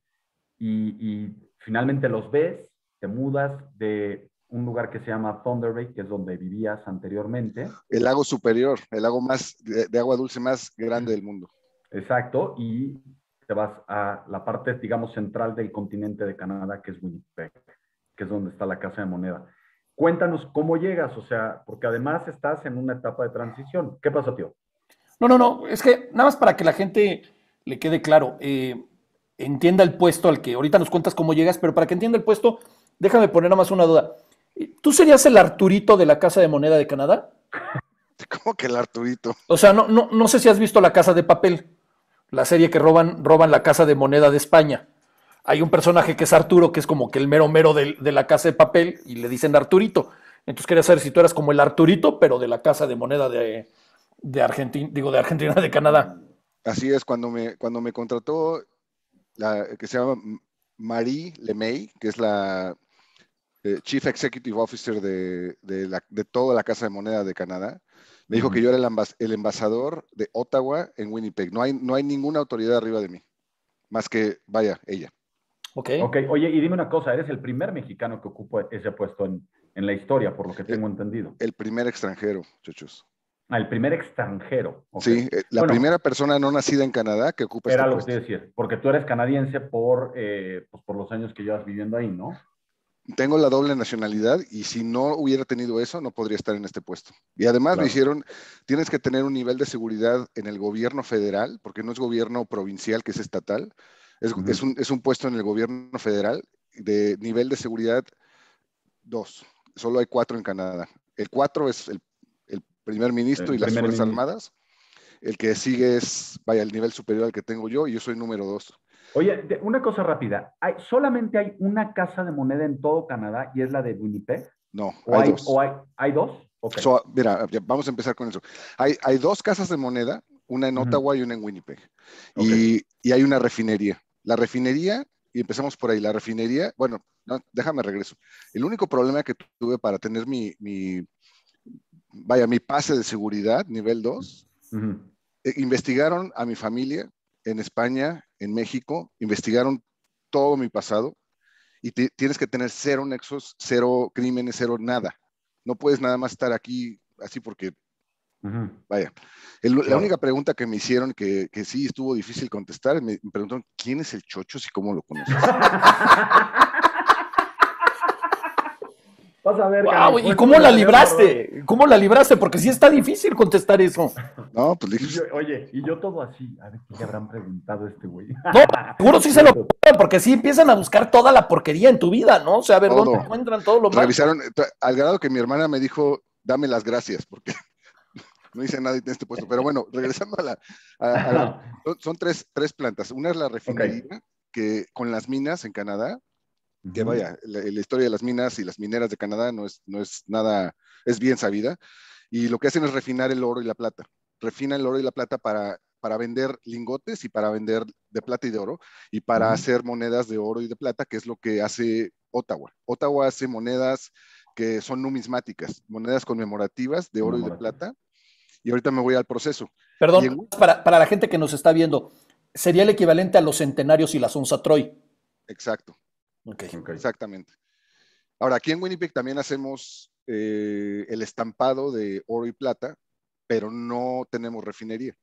y finalmente los ves te mudas de un lugar que se llama Thunder Bay, que es donde vivías anteriormente. El lago superior, el lago más de, agua dulce más grande del mundo. Exacto, y te vas a la parte, digamos, central del continente de Canadá, que es Winnipeg, que es donde está la Casa de Moneda. Cuéntanos cómo llegas, o sea, porque además estás en una etapa de transición. ¿Qué pasa, tío? No, no, no, es que nada más para que la gente le quede claro, eh, entienda el puesto al que ahorita nos cuentas cómo llegas, pero para que entienda el puesto, déjame poner nada más una duda. ¿Tú serías el Arturito de la Casa de Moneda de Canadá? ¿Cómo que el Arturito? O sea, no, no, sé si has visto La Casa de Papel, la serie que roban, roban la Casa de Moneda de España. Hay un personaje que es Arturo, que es como que el mero mero de, la Casa de Papel, y le dicen Arturito. Entonces quería saber si tú eras como el Arturito, pero de la Casa de Moneda de, de Argentina, digo, de Argentina, de Canadá. Así es, cuando me, cuando me contrató la que se llama Marie Lemay, que es la eh, chief Executive Officer de, de, la, de, toda la Casa de Moneda de Canadá, me dijo que yo era el, ambas, el, embajador de Ottawa en Winnipeg. No hay, no hay ninguna autoridad arriba de mí, más que, vaya, ella. Ok. Ok, oye, y dime una cosa, eres el primer mexicano que ocupa ese puesto en, en la historia, por lo que eh, tengo entendido. El primer extranjero, chuchos. Ah, el primer extranjero. Sí, eh, la primera persona no nacida en Canadá que ocupa puesto. Era este lo que te decía porque tú eres canadiense por, pues por los años que llevas viviendo ahí, ¿no? tengo la doble nacionalidad y si no hubiera tenido eso, no podría estar en este puesto. Y además me lo hicieron, tienes que tener un nivel de seguridad en el gobierno federal, porque no es gobierno provincial, que es estatal, es, un, es un, puesto en el gobierno federal de nivel de seguridad 2. Solo hay cuatro en Canadá. El 4 es el, primer ministro y las Fuerzas Armadas. El que sigue es, vaya, el nivel superior al que tengo yo y yo soy número dos. Oye, una cosa rápida. ¿Solamente hay una casa de moneda en todo Canadá y es la de Winnipeg? No, ¿O hay, dos. hay, dos? So, mira, vamos a empezar con eso. Hay, dos casas de moneda, una en Ottawa y una en Winnipeg. Y, hay una refinería. La refinería, y empezamos por ahí, la refinería, bueno, déjame regreso. El único problema que tuve para tener mi, vaya, mi pase de seguridad, nivel 2, eh, investigaron a mi familia en España en México, investigaron todo mi pasado y tienes que tener cero nexos, cero crímenes, cero nada. No puedes nada más estar aquí así porque... Vaya, la única pregunta que me hicieron que, que sí estuvo difícil contestar, me, preguntaron, ¿quién es el Chocho y cómo lo conoces? Vas a ver. ¿Y cómo la libraste? ¿Cómo la libraste? Porque sí está difícil contestar eso. No, pues dije. Oye, y yo todo así. A ver qué le habrán preguntado este güey. No, seguro sí se lo preguntan, porque sí empiezan a buscar toda la porquería en tu vida, ¿no? O sea, a ver dónde encuentran todo lo Revisaron, eh, avisaron, al grado que mi hermana me dijo, dame las gracias, porque no hice nada en este puesto. Pero bueno, regresando a la. son tres, tres, plantas. Una es la refinería, que con las minas en Canadá que vaya, la, historia de las minas y las mineras de Canadá no es, no es nada, es bien sabida. Y lo que hacen es refinar el oro y la plata. Refinan el oro y la plata para, para vender lingotes y para vender de plata y de oro y para hacer monedas de oro y de plata, que es lo que hace Ottawa. Ottawa hace monedas que son numismáticas, monedas conmemorativas de oro y de plata. Y ahorita me voy al proceso. Perdón, para, para la gente que nos está viendo, sería el equivalente a los centenarios y las onzas Troy. Exacto. Exactamente. Ahora, aquí en Winnipeg también hacemos eh, el estampado de oro y plata, pero no tenemos refinería.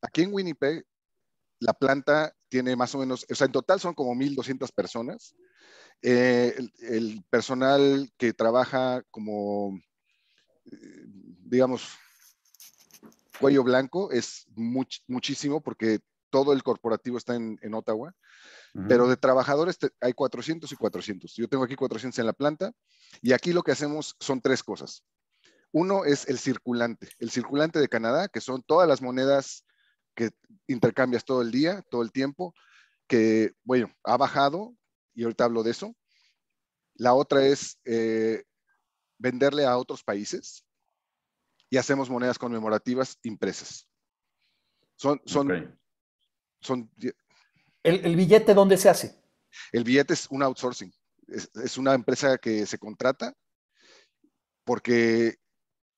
Aquí en Winnipeg, la planta tiene más o menos, o sea, en total son como 1.200 personas. Eh, el, personal que trabaja como, eh, digamos, cuello blanco es muchísimo porque todo el corporativo está en, en Ottawa pero de trabajadores hay 400 y 400. Yo tengo aquí 400 en la planta y aquí lo que hacemos son tres cosas. Uno es el circulante, el circulante de Canadá, que son todas las monedas que intercambias todo el día, todo el tiempo, que, bueno, ha bajado y ahorita hablo de eso. La otra es eh, venderle a otros países y hacemos monedas conmemorativas impresas. Son, son, son ¿El, billete dónde se hace? El billete es un outsourcing. Es, una empresa que se contrata porque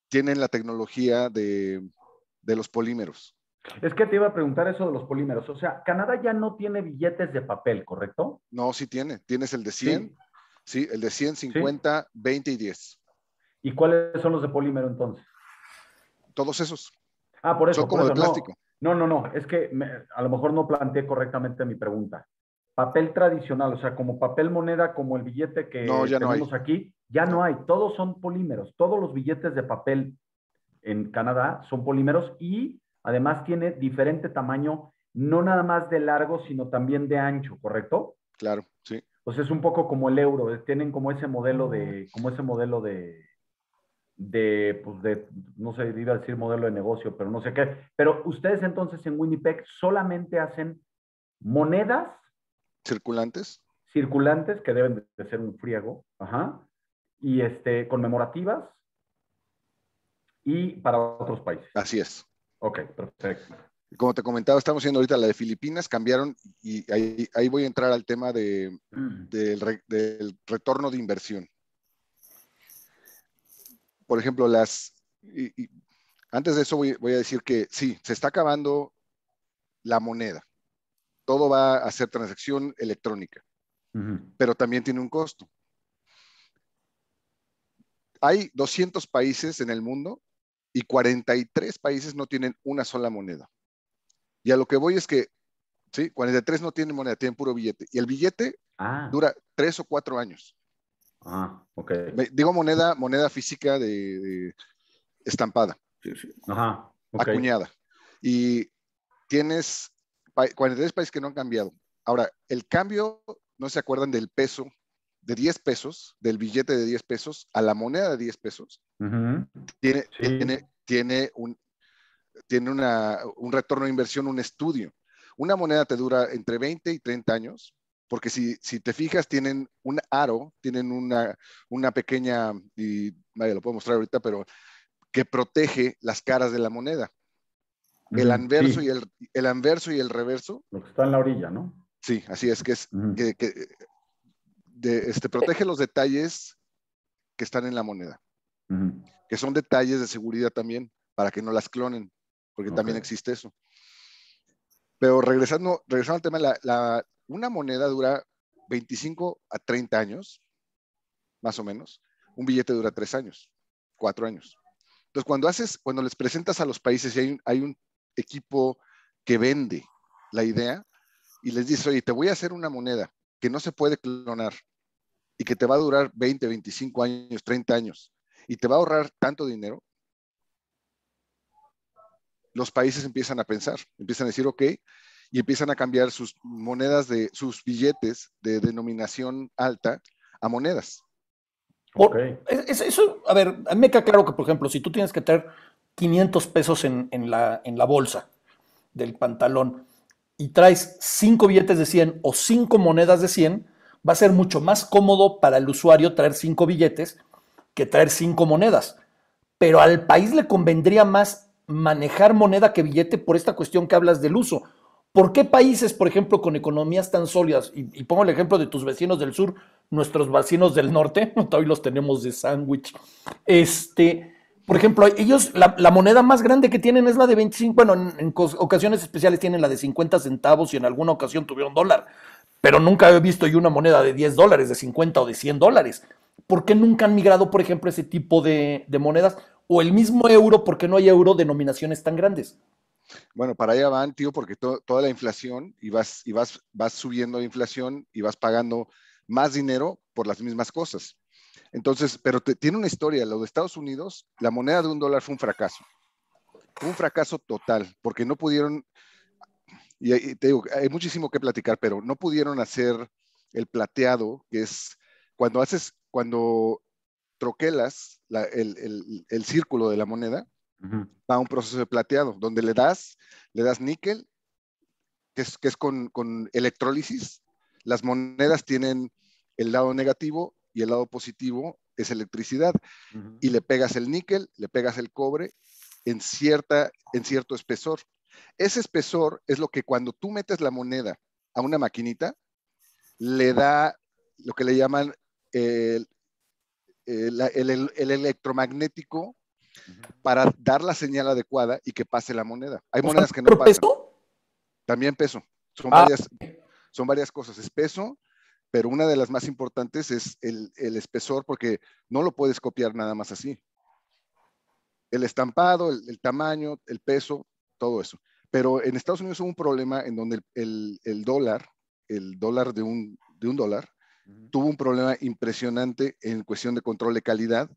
tienen la tecnología de, los polímeros. Es que te iba a preguntar eso de los polímeros. O sea, Canadá ya no tiene billetes de papel, ¿correcto? No, sí tiene. Tienes el de 100, sí, el de 100, 50, 20 y 10. ¿Y cuáles son los de polímero entonces? Todos esos. Ah, por eso. Son como de plástico. No, no, no, es que a lo mejor no planteé correctamente mi pregunta. Papel tradicional, o sea, como papel moneda, como el billete que tenemos aquí, ya no hay. Todos son polímeros. Todos los billetes de papel en Canadá son polímeros y además tiene diferente tamaño, no nada más de largo, sino también de ancho, ¿correcto? Claro, sí. sea, es un poco como el euro, eh, tienen como ese modelo de, como ese modelo de, de, pues de, no sé, iba a decir modelo de negocio, pero no sé qué. Pero ustedes entonces en Winnipeg solamente hacen monedas. Circulantes. Circulantes, que deben de ser un friego, ajá, y este, conmemorativas y para otros países. Así es. Ok, perfecto. Como te comentaba, estamos viendo ahorita la de Filipinas, cambiaron y ahí, voy a entrar al tema de, mm. del retorno de inversión por ejemplo, las... antes de eso voy, a decir que sí, se está acabando la moneda. Todo va a ser transacción electrónica, pero también tiene un costo. Hay 200 países en el mundo y 43 países no tienen una sola moneda. Y a lo que voy es que, sí, 43 no tienen moneda, tienen puro billete. Y el billete ah. dura tres o cuatro años. Ah, ok. Digo moneda, moneda física de, estampada. Ajá. Okay. Acuñada. Y tienes 43 países que no han cambiado. Ahora, el cambio, no se acuerdan del peso de 10 pesos, del billete de 10 pesos a la moneda de 10 pesos, tiene, tiene, tiene, un, tiene una, un retorno de inversión, un estudio. Una moneda te dura entre 20 y 30 años porque si, si te fijas, tienen un aro, tienen una, pequeña, y vaya, lo puedo mostrar ahorita, pero que protege las caras de la moneda. El anverso, y el, anverso y el reverso. Lo que está en la orilla, ¿no? Sí, así es que es este, protege los detalles que están en la moneda, que son detalles de seguridad también, para que no las clonen, porque también existe eso. Pero regresando, regresando al tema, de la, una moneda dura 25 a 30 años, más o menos. Un billete dura 3 años, 4 años. Entonces, cuando haces, cuando les presentas a los países y hay un, equipo que vende la idea y les dices, oye, te voy a hacer una moneda que no se puede clonar y que te va a durar 20, 25 años, 30 años y te va a ahorrar tanto dinero, los países empiezan a pensar, empiezan a decir, ok, y empiezan a cambiar sus monedas de sus billetes de denominación alta a monedas. Okay. Eso, a ver, a mí me queda claro que, por ejemplo, si tú tienes que traer 500 pesos en, la, en la bolsa del pantalón y traes cinco billetes de 100 o 5 monedas de 100, va a ser mucho más cómodo para el usuario traer cinco billetes que traer cinco monedas. Pero al país le convendría más manejar moneda que billete por esta cuestión que hablas del uso. ¿Por qué países, por ejemplo, con economías tan sólidas, y, pongo el ejemplo de tus vecinos del sur, nuestros vecinos del norte, hoy los tenemos de sándwich, este, por ejemplo, ellos, la, moneda más grande que tienen es la de 25, bueno, en, ocasiones especiales tienen la de 50 centavos y en alguna ocasión tuvieron dólar, pero nunca he visto yo una moneda de 10 dólares, de 50 o de 100 dólares. ¿Por qué nunca han migrado, por ejemplo, ese tipo de, de monedas? O el mismo euro, ¿por qué no hay euro denominaciones tan grandes? Bueno, para allá van, tío, porque toda la inflación y vas, y vas, vas subiendo la inflación y vas pagando más dinero por las mismas cosas. Entonces, pero tiene una historia, lo de Estados Unidos, la moneda de un dólar fue un fracaso, un fracaso total, porque no pudieron, y, te digo, hay muchísimo que platicar, pero no pudieron hacer el plateado, que es cuando haces, cuando troquelas el círculo de la moneda, va a un proceso de plateado, donde le das, le das níquel, que es, con, con electrólisis. Las monedas tienen el lado negativo y el lado positivo es electricidad. Y le pegas el níquel, le pegas el cobre en, cierta, en cierto espesor. Ese espesor es lo que cuando tú metes la moneda a una maquinita, le da lo que le llaman eh, eh, el, el electromagnético para dar la señal adecuada y que pase la moneda. Hay monedas que no pasan. También peso. Son, ah, varias, son varias cosas. Es peso, pero una de las más importantes es el, espesor porque no lo puedes copiar nada más así. El estampado, el, tamaño, el peso, todo eso. Pero en Estados Unidos hubo un problema en donde el, dólar, el dólar de un, dólar, tuvo un problema impresionante en cuestión de control de calidad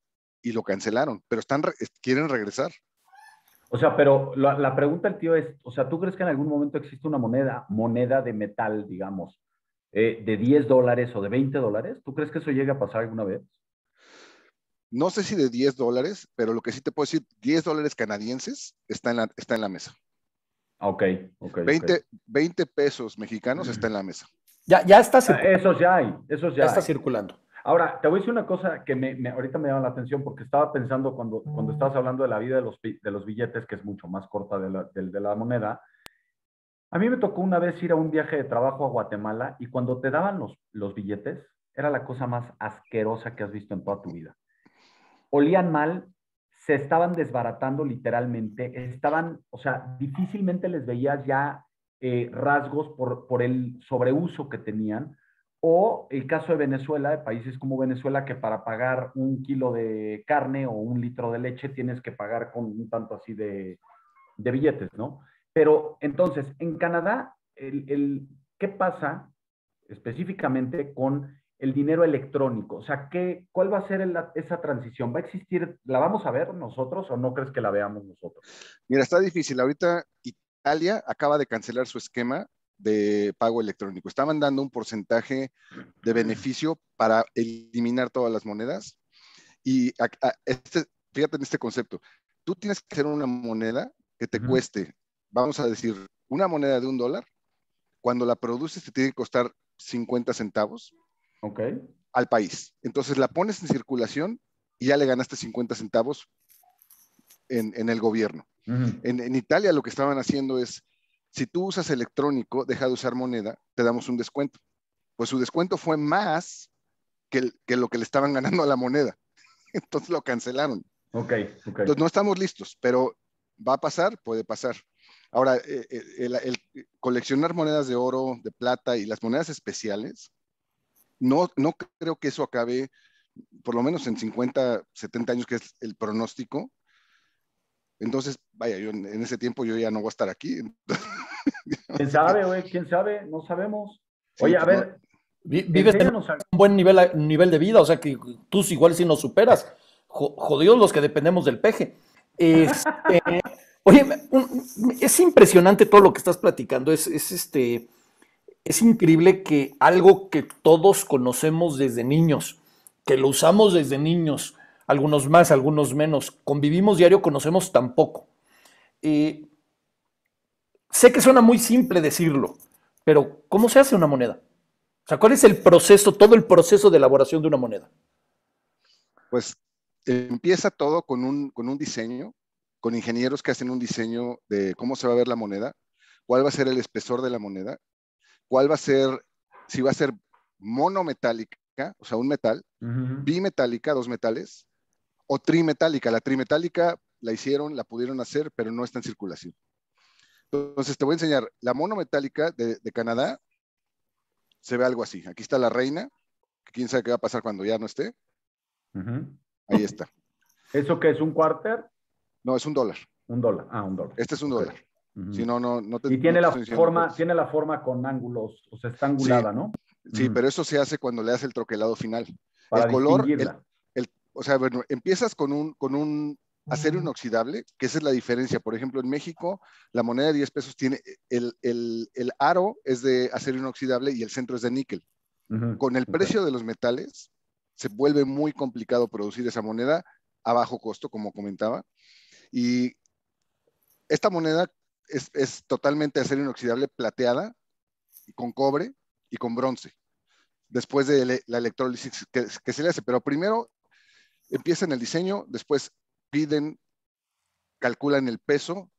y lo cancelaron, pero están, quieren regresar. O sea, pero la, pregunta del tío es, o sea, ¿tú crees que en algún momento existe una moneda, moneda de metal, digamos, eh, de 10 dólares o de 20 dólares? ¿Tú crees que eso llegue a pasar alguna vez? No sé si de 10 dólares, pero lo que sí te puedo decir, 10 dólares canadienses está en la, está en la mesa. Ah, ok, ok. 20, 20 pesos mexicanos está en la mesa. Ya, ya está ah, circulando. ya hay, Eso ya. está circulando. Ahora, te voy a decir una cosa que me, ahorita me llama la atención porque estaba pensando cuando, cuando mm. estabas hablando de la vida de los, de los billetes, que es mucho más corta de la, la moneda. A mí me tocó una vez ir a un viaje de trabajo a Guatemala y cuando te daban los, los billetes, era la cosa más asquerosa que has visto en toda tu vida. Olían mal, se estaban desbaratando literalmente, estaban, o sea, difícilmente les veías ya eh, rasgos por, por el sobreuso que tenían o el caso de Venezuela, de países como Venezuela, que para pagar un kilo de carne o un litro de leche tienes que pagar con un tanto así de, billetes, ¿no? Pero entonces, en Canadá, el, ¿qué pasa específicamente con el dinero electrónico? O sea, ¿qué, ¿cuál va a ser esa transición? ¿Va a existir? ¿La vamos a ver nosotros o no crees que la veamos nosotros? Mira, está difícil. Ahorita Italia acaba de cancelar su esquema de pago electrónico. Estaban dando un porcentaje de beneficio para eliminar todas las monedas. Y este, fíjate en este concepto. Tú tienes que hacer una moneda que te cueste, vamos a decir, una moneda de un dólar. Cuando la produces te tiene que costar 50 centavos al país. Entonces la pones en circulación y ya le ganaste 50 centavos en, el gobierno. en Italia lo que estaban haciendo es si tú usas electrónico, deja de usar moneda, te damos un descuento. Pues su descuento fue más que, lo que le estaban ganando a la moneda. Entonces lo cancelaron. Okay, ok. Entonces no estamos listos, pero va a pasar, puede pasar. Ahora, eh, eh, el, coleccionar monedas de oro, de plata y las monedas especiales, no, no creo que eso acabe, por lo menos en 50, 70 años, que es el pronóstico, entonces, vaya, yo en, ese tiempo yo ya no voy a estar aquí. ¿Quién sabe, güey? ¿Quién sabe? No sabemos. Oye, a pues, ver. vives un buen nivel, nivel de vida, o sea que tú igual si nos superas. Jodidos los que dependemos del peje. Este, oye, es impresionante todo lo que estás platicando. Es, este, es increíble que algo que todos conocemos desde niños, que lo usamos desde niños, algunos más, algunos menos. Convivimos diario, conocemos tampoco. Eh, sé que suena muy simple decirlo, pero ¿cómo se hace una moneda? O sea, ¿cuál es el proceso, todo el proceso de elaboración de una moneda? Pues empieza todo con un, diseño, con ingenieros que hacen un diseño de cómo se va a ver la moneda, cuál va a ser el espesor de la moneda, cuál va a ser, si va a ser monometálica, o sea, un metal, bimetálica, dos metales, o trimetálica. La trimetálica la hicieron, la pudieron hacer, pero no está en circulación. Entonces te voy a enseñar, la monometálica de, de Canadá se ve algo así. Aquí está la reina, quién sabe qué va a pasar cuando ya no esté. Ahí está. ¿Eso qué es un cuarter? No, es un dólar. Un dólar, ah, un dólar. Este es un dólar. Si no, no, no Y tiene, la forma, pues. tiene la forma con ángulos, o sea, está angulada, ¿no? Sí, pero eso se hace cuando le hace el troquelado final. el color, o sea, bueno, empiezas con un, con un acero inoxidable, que esa es la diferencia. Por ejemplo, en México, la moneda de 10 pesos tiene, el, aro es de acero inoxidable y el centro es de níquel. Con el precio de los metales, se vuelve muy complicado producir esa moneda a bajo costo, como comentaba. Y esta moneda es, es totalmente acero inoxidable plateada, con cobre y con bronce, después de la electrólisis que, que se le hace. Pero primero empiezan el diseño, después piden, calculan el peso,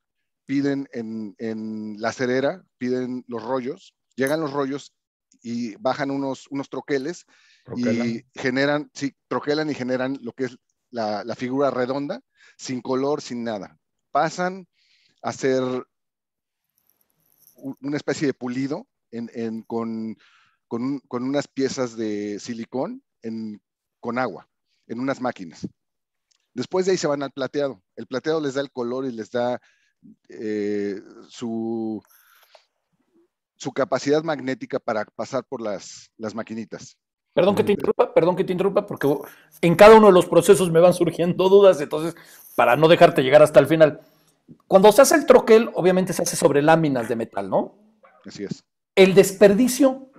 piden en, la cerera, piden los rollos, llegan los rollos y bajan unos, unos troqueles y generan, sí, troquelan y generan lo que es la, figura redonda, sin color, sin nada. Pasan a hacer una especie de pulido con, unas piezas de silicón con agua en unas máquinas. Después de ahí se van al plateado. El plateado les da el color y les da eh, su, su capacidad magnética para pasar por las, maquinitas. Perdón que te este, interrumpa, perdón que te interrumpa, porque en cada uno de los procesos me van surgiendo dudas, entonces, para no dejarte llegar hasta el final. Cuando se hace el troquel, obviamente se hace sobre láminas de metal, ¿no? Así es. El desperdicio,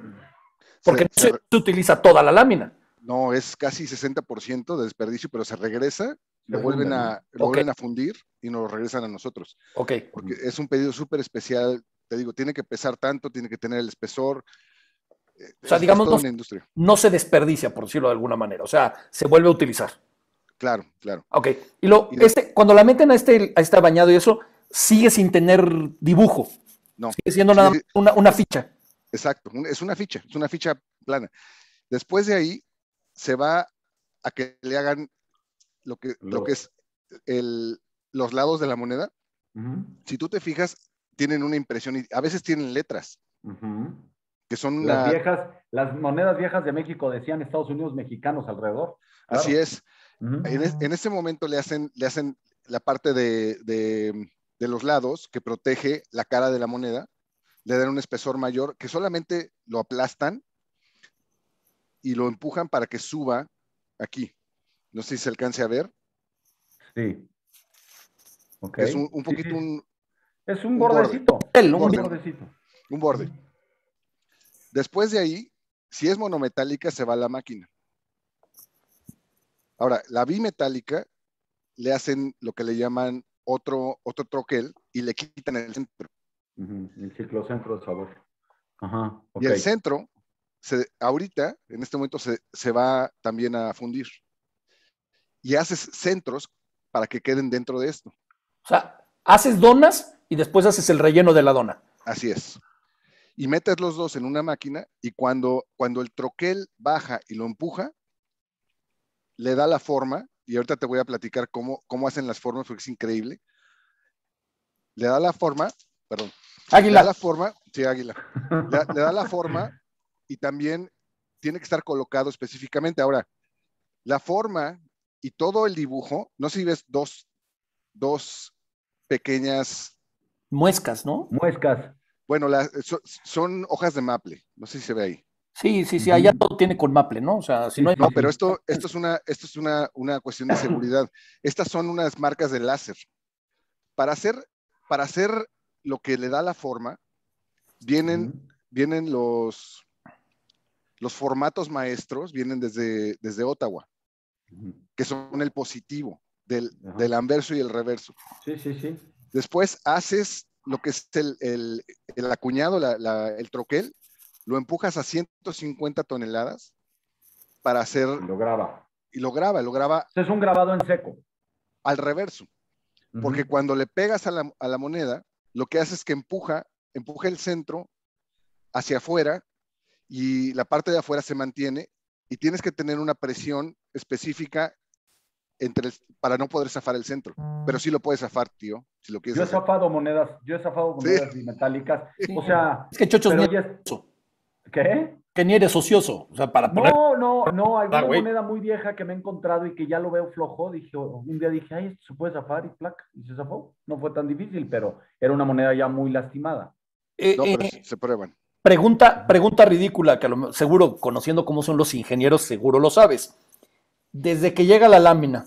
porque no se utiliza toda la lámina. No, es casi 60% de desperdicio, pero se regresa, lo vuelven a, lo a fundir y nos lo regresan a nosotros. Ok. Porque es un pedido súper especial, te digo, tiene que pesar tanto, tiene que tener el espesor. Eh, o sea, digamos, no, no se desperdicia, por decirlo de alguna manera, o sea, se vuelve a utilizar. Claro, claro. Ok. Y, lo, este, cuando la meten a este, a este bañado y eso, sigue sin tener dibujo. No. Sigue siendo nada, una, una, ficha. Exacto, es una ficha, es una ficha plana. Después de ahí, se va a que le hagan lo que, lo, que es el, los lados de la moneda. Si tú te fijas, tienen una impresión y a veces tienen letras. Que son las viejas, las monedas viejas de México decían Estados Unidos mexicanos alrededor. Así es. en, ese momento le hacen, le hacen la parte de, de, los lados que protege la cara de la moneda, le dan un espesor mayor que solamente lo aplastan y lo empujan para que suba aquí. No sé si se alcance a ver. Sí. Okay. Es un, un poquito un... Es un, bordecito. un, bordecito. Un borde. Después de ahí, si es monometálica, se va a la máquina. Ahora, la bimetálica le hacen lo que le llaman otro, otro troquel y le quitan el centro. El ciclocentro centro, sabor. Ajá, Y el centro ahorita, en este momento, se, va también a fundir. Y haces centros para que queden dentro de esto. O sea, haces donas y después haces el relleno de la dona. Así es. Y metes los dos en una máquina y cuando, cuando el troquel baja y lo empuja, le da la forma, y ahorita te voy a platicar cómo, hacen las formas porque es increíble. Le da la forma, perdón. Águila. Le da la forma, sí, águila. le da la forma y también tiene que estar colocado específicamente. Ahora, la forma y todo el dibujo, no sé si ves dos, pequeñas... Muescas, ¿no? Muescas. Bueno, son hojas de maple, no sé si se ve ahí. Sí, sí, sí, allá todo tiene con maple, ¿no? sea, no pero esto, esto es, una, esto es una, cuestión de seguridad. Estas son unas marcas de láser. Para hacer, para hacer lo que le da la forma, vienen, vienen los, los formatos maestros vienen desde, desde Ottawa, que son el positivo, del, anverso y el reverso. Sí, sí, sí. Después haces lo que es el, el, acuñado, el troquel, lo empujas a 150 toneladas para hacer... Lo graba. Y lo graba, lo graba... Es un grabado en seco. Al reverso. Porque cuando le pegas a la, a la moneda, lo que hace es que empuja, empuja el centro hacia afuera y la parte de afuera se mantiene y tienes que tener una presión específica entre para no poder zafar el centro. Pero sí lo puedes zafar, tío. Si lo quieres yo he zafado monedas, yo he zafado monedas metálicas. O sea, es que Chochos ni ¿Qué? Que ni eres ocioso. O sea, para poner... No, no, no. Hay ah, una moneda muy vieja que me he encontrado y que ya lo veo flojo. Dije, un día dije, ay, se puede zafar y placa. Y se zafó. No fue tan difícil, pero era una moneda ya muy lastimada. Eh, no, pero eh, se prueban. Pregunta, pregunta ridícula, que lo, seguro, conociendo cómo son los ingenieros, seguro lo sabes. Desde que llega la lámina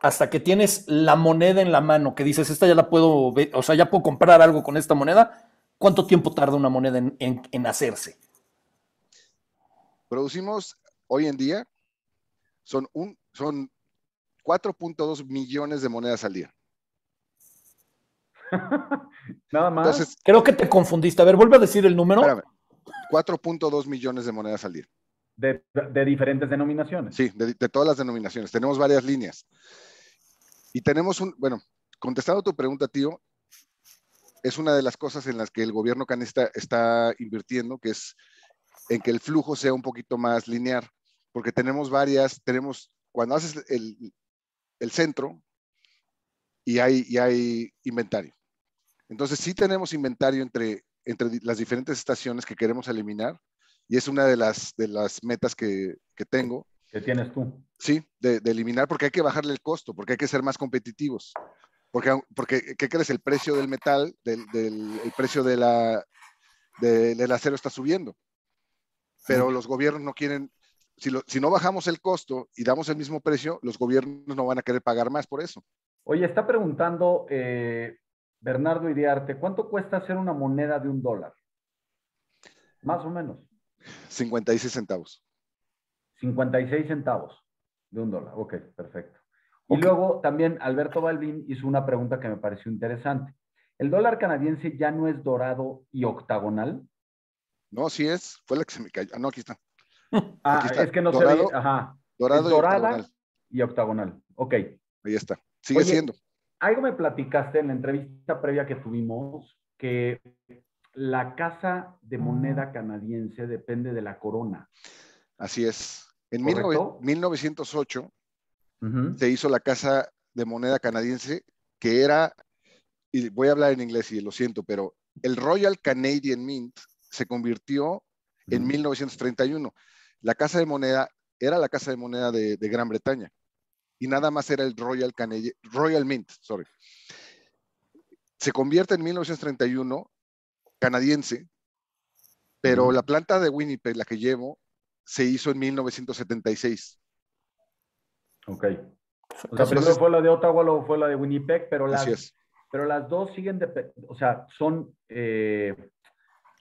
hasta que tienes la moneda en la mano, que dices, esta ya la puedo, o sea, ya puedo comprar algo con esta moneda, ¿cuánto tiempo tarda una moneda en, hacerse? Producimos hoy en día, son, son 4.2 millones de monedas al día. Nada más. Creo que te confundiste. A ver, vuelve a decir el número. 4.2 millones de monedas al día. De, diferentes denominaciones. Sí, de, todas las denominaciones. Tenemos varias líneas. Y tenemos un, bueno, contestando tu pregunta, tío, es una de las cosas en las que el gobierno canista está invirtiendo, que es en que el flujo sea un poquito más lineal, porque tenemos varias, tenemos, cuando haces el, el centro y hay, y hay inventario. Entonces sí tenemos inventario entre, entre las diferentes estaciones que queremos eliminar y es una de las, de las metas que, que tengo. ¿Qué tienes tú. Sí, de, eliminar porque hay que bajarle el costo, porque hay que ser más competitivos. Porque, porque eh, ¿qué crees? El precio del metal, del, el precio de la, de, del acero está subiendo. Pero los gobiernos no quieren, si, si no bajamos el costo y damos el mismo precio, los gobiernos no van a querer pagar más por eso. Oye, está preguntando eh, Bernardo Idearte, ¿cuánto cuesta hacer una moneda de un dólar? Más o menos. 56 centavos. 56 centavos de un dólar. Ok, perfecto. Y luego también Alberto Balvin hizo una pregunta que me pareció interesante. ¿El dólar canadiense ya no es dorado y octagonal? No, sí es. Fue la que se me cayó. Ah, no, aquí está. Ah, es que no se ve. Dorado es dorada y octagonal. Ok. Ahí está. Sigue siendo algo me platicaste en la entrevista previa que tuvimos que la casa de moneda canadiense depende de la corona. Así es. En 1908 se hizo la casa de moneda canadiense que era, y voy a hablar en inglés y lo siento, pero el Royal Canadian Mint se convirtió en 1931. La casa de moneda era la casa de moneda de Gran Bretaña y nada más era el Royal, Royal Mint. Sorry. Se convierte en 1931 canadiense, pero la planta de Winnipeg, la que llevo, se hizo en 1976. Ok. O sea, primero fue la de Ottawa, luego fue la de Winnipeg, pero las, pero las dos siguen, de, o sea, son, eh,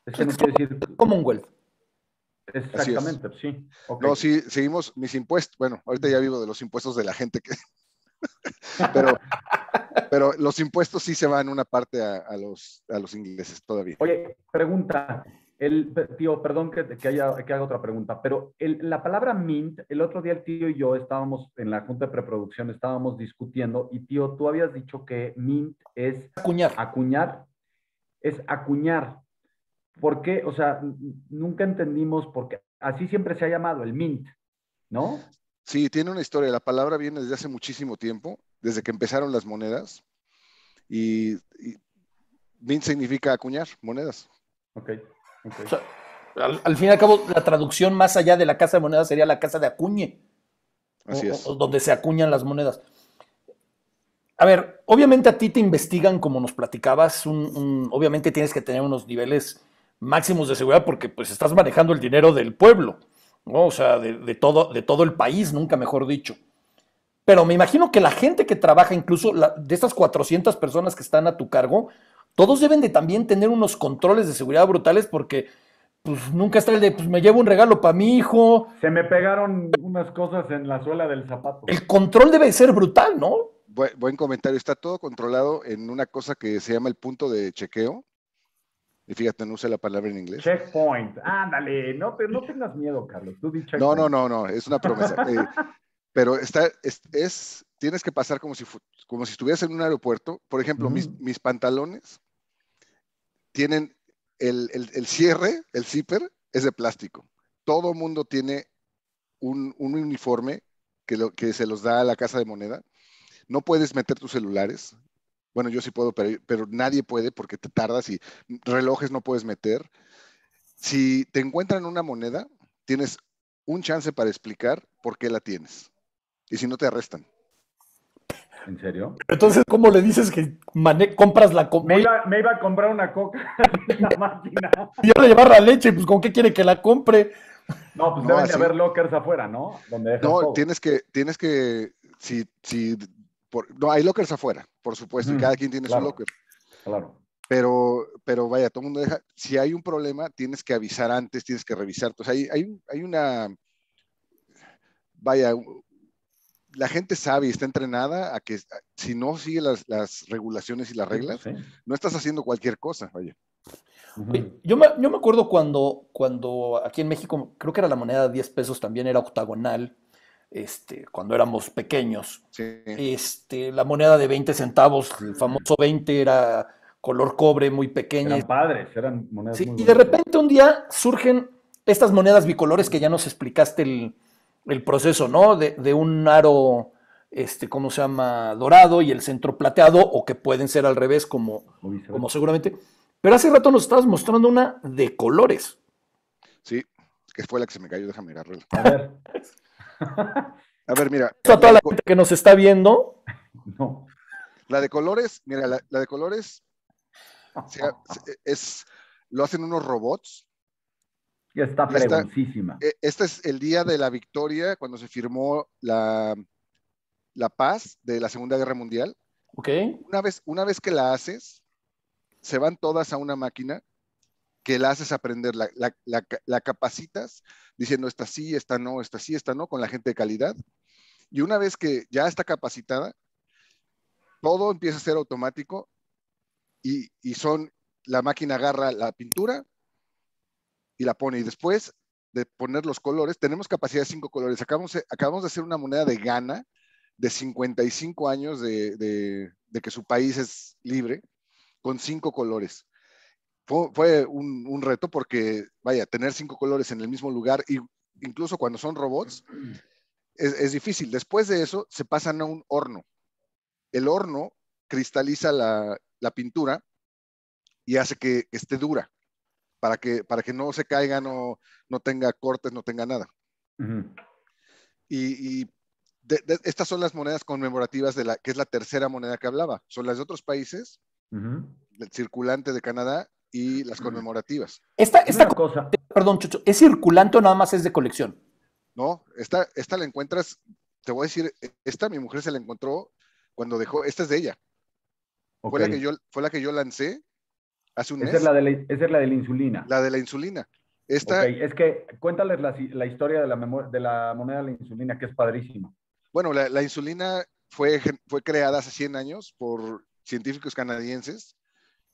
es que quiero decir... Commonwealth. Exactamente, sí. No, sí, seguimos mis impuestos. Bueno, ahorita ya vivo de los impuestos de la gente que. pero, pero los impuestos sí se van una parte a, los, a los ingleses todavía. Oye, pregunta. El, tío, perdón que, haya, que haga otra pregunta, pero la palabra mint, el otro día el tío y yo estábamos en la junta de preproducción, estábamos discutiendo y tío, tú habías dicho que mint es acuñar. Acuñar, es acuñar por qué, o sea, nunca entendimos por qué, así siempre se ha llamado el mint, ¿no? Sí, tiene una historia, la palabra viene desde hace muchísimo tiempo, desde que empezaron las monedas, y, mint significa acuñar monedas. Ok, okay. al, fin y al cabo, la traducción más allá de la casa de monedas sería la casa de acuñe. Así es. donde se acuñan las monedas. A ver, obviamente a ti te investigan, como nos platicabas, obviamente tienes que tener unos niveles máximos de seguridad porque pues estás manejando el dinero del pueblo, ¿no? O sea, de, todo, de todo el país, nunca mejor dicho. Pero me imagino que la gente que trabaja, incluso de estas 400 personas que están a tu cargo, todos deben de también tener unos controles de seguridad brutales porque pues nunca está el de, pues me llevo un regalo para mi hijo. Se me pegaron unas cosas en la suela del zapato. El control debe ser brutal, ¿no? buen comentario, está todo controlado en una cosa que se llama el punto de chequeo, y fíjate, no usé la palabra en inglés. Checkpoint. Ándale, no, no tengas miedo, Carlos. No, no, no, no, es una promesa. Eh, pero está, es, tienes que pasar como si, como si estuvieras en un aeropuerto. Por ejemplo, mis, mm. mis, pantalones tienen el, el, el, cierre, el zipper, es de plástico. Todo mundo tiene un, un uniforme que, lo, que se los da a la casa de moneda. No puedes meter tus celulares, bueno, yo sí puedo, pero, nadie puede porque te tardas y relojes no puedes meter. Si te encuentran una moneda, tienes un chance para explicar por qué la tienes. Y si no, te arrestan. ¿En serio? Entonces, ¿cómo le dices que compras la coca? Me iba, a comprar una coca en la máquina. Y ahora llevar la leche, pues ¿con qué quiere que la compre? No, pues deben de haber lockers afuera, ¿no? no, tienes que, tienes que, si, si no, hay lockers afuera, por supuesto, y cada quien tiene su locker. Claro. Pero, pero vaya, todo el mundo deja, si hay un problema, tienes que avisar antes, tienes que revisar. Entonces, hay, hay, una, vaya, la gente sabe y está entrenada a que si no sigue las, regulaciones y las reglas, no estás haciendo cualquier cosa, vaya. Yo me, me acuerdo cuando, cuando aquí en México, creo que era la moneda de 10 pesos, también era octagonal, este, cuando éramos pequeños. Este, la moneda de 20 centavos, el famoso 20 era color cobre, muy pequeña. Eran padres, eran monedas. Sí, y de repente un día surgen estas monedas bicolores que ya nos explicaste el, proceso, ¿no? De, un aro, este, ¿cómo se llama? Dorado y el centro plateado, o que pueden ser al revés, como, como seguramente. Pero hace rato nos estabas mostrando una de colores. Sí, que fue la que se me cayó, déjame agarrarla. A ver. A ver, mira. toda la que nos está viendo. No. La de colores, mira, la, de colores es, lo hacen unos robots. Ya está preguntísima. E, este es el día de la victoria cuando se firmó la, la paz de la Segunda Guerra Mundial. Ok. Una vez, una vez que la haces, se van todas a una máquina que la haces aprender, la, capacitas diciendo esta sí, esta no, esta sí, esta no, con la gente de calidad. Y una vez que ya está capacitada, todo empieza a ser automático y, son, la máquina agarra la pintura y la pone. Y después de poner los colores, tenemos capacidad de cinco colores. Acabamos, de hacer una moneda de Gana de 55 años de, de que su país es libre, con cinco colores fue, un, reto porque, vaya, tener cinco colores en el mismo lugar, y incluso cuando son robots, es, difícil. Después de eso, se pasan a un horno. El horno cristaliza la, pintura y hace que esté dura para que, para que no se caiga, no, no tenga cortes, no tenga nada. Y, estas son las monedas conmemorativas, de la, que es la tercera moneda que hablaba. Son las de otros países, uh el circulante de Canadá y las conmemorativas. Esta, esta cosa, perdón, Chucho, ¿es circulante o nada más es de colección? No, esta, esta la encuentras, te voy a decir, e-, esta mi mujer se la encontró cuando dejó, esta es de ella. Fue, la que yo, fue la que yo lancé hace un año. mes. la de esa es la de la insulina. La de la insulina. Esta, Es que cuéntales la, historia de la, de la moneda de la insulina, que es padrísimo Bueno, la, insulina fue, fue creada hace 100 años por científicos canadienses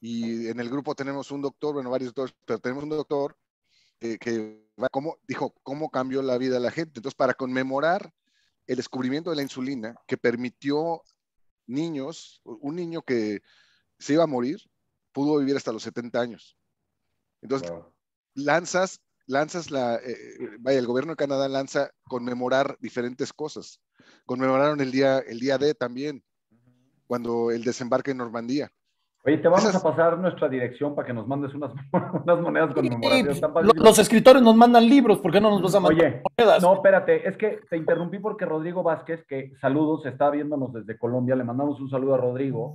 y en el grupo tenemos un doctor, bueno, varios doctores, pero tenemos un doctor que, dijo, ¿cómo cambió la vida de la gente? Entonces, para conmemorar el descubrimiento de la insulina que permitió niños, un niño que se iba a morir, pudo vivir hasta los 70 años. Entonces, lanzas, lanzas la, eh, eh, vaya, el gobierno de Canadá lanza conmemorar diferentes cosas. Conmemoraron el día, el día D también, cuando el desembarque en Normandía. Oye, te vamos a pasar nuestra dirección para que nos mandes unas, monedas conmemorativas. los, escritores nos mandan libros, ¿por qué no nos vas a mandar Oye, monedas? No, espérate, es que te interrumpí porque Rodrigo Vázquez, que saludos, está viéndonos desde Colombia, le mandamos un saludo a Rodrigo.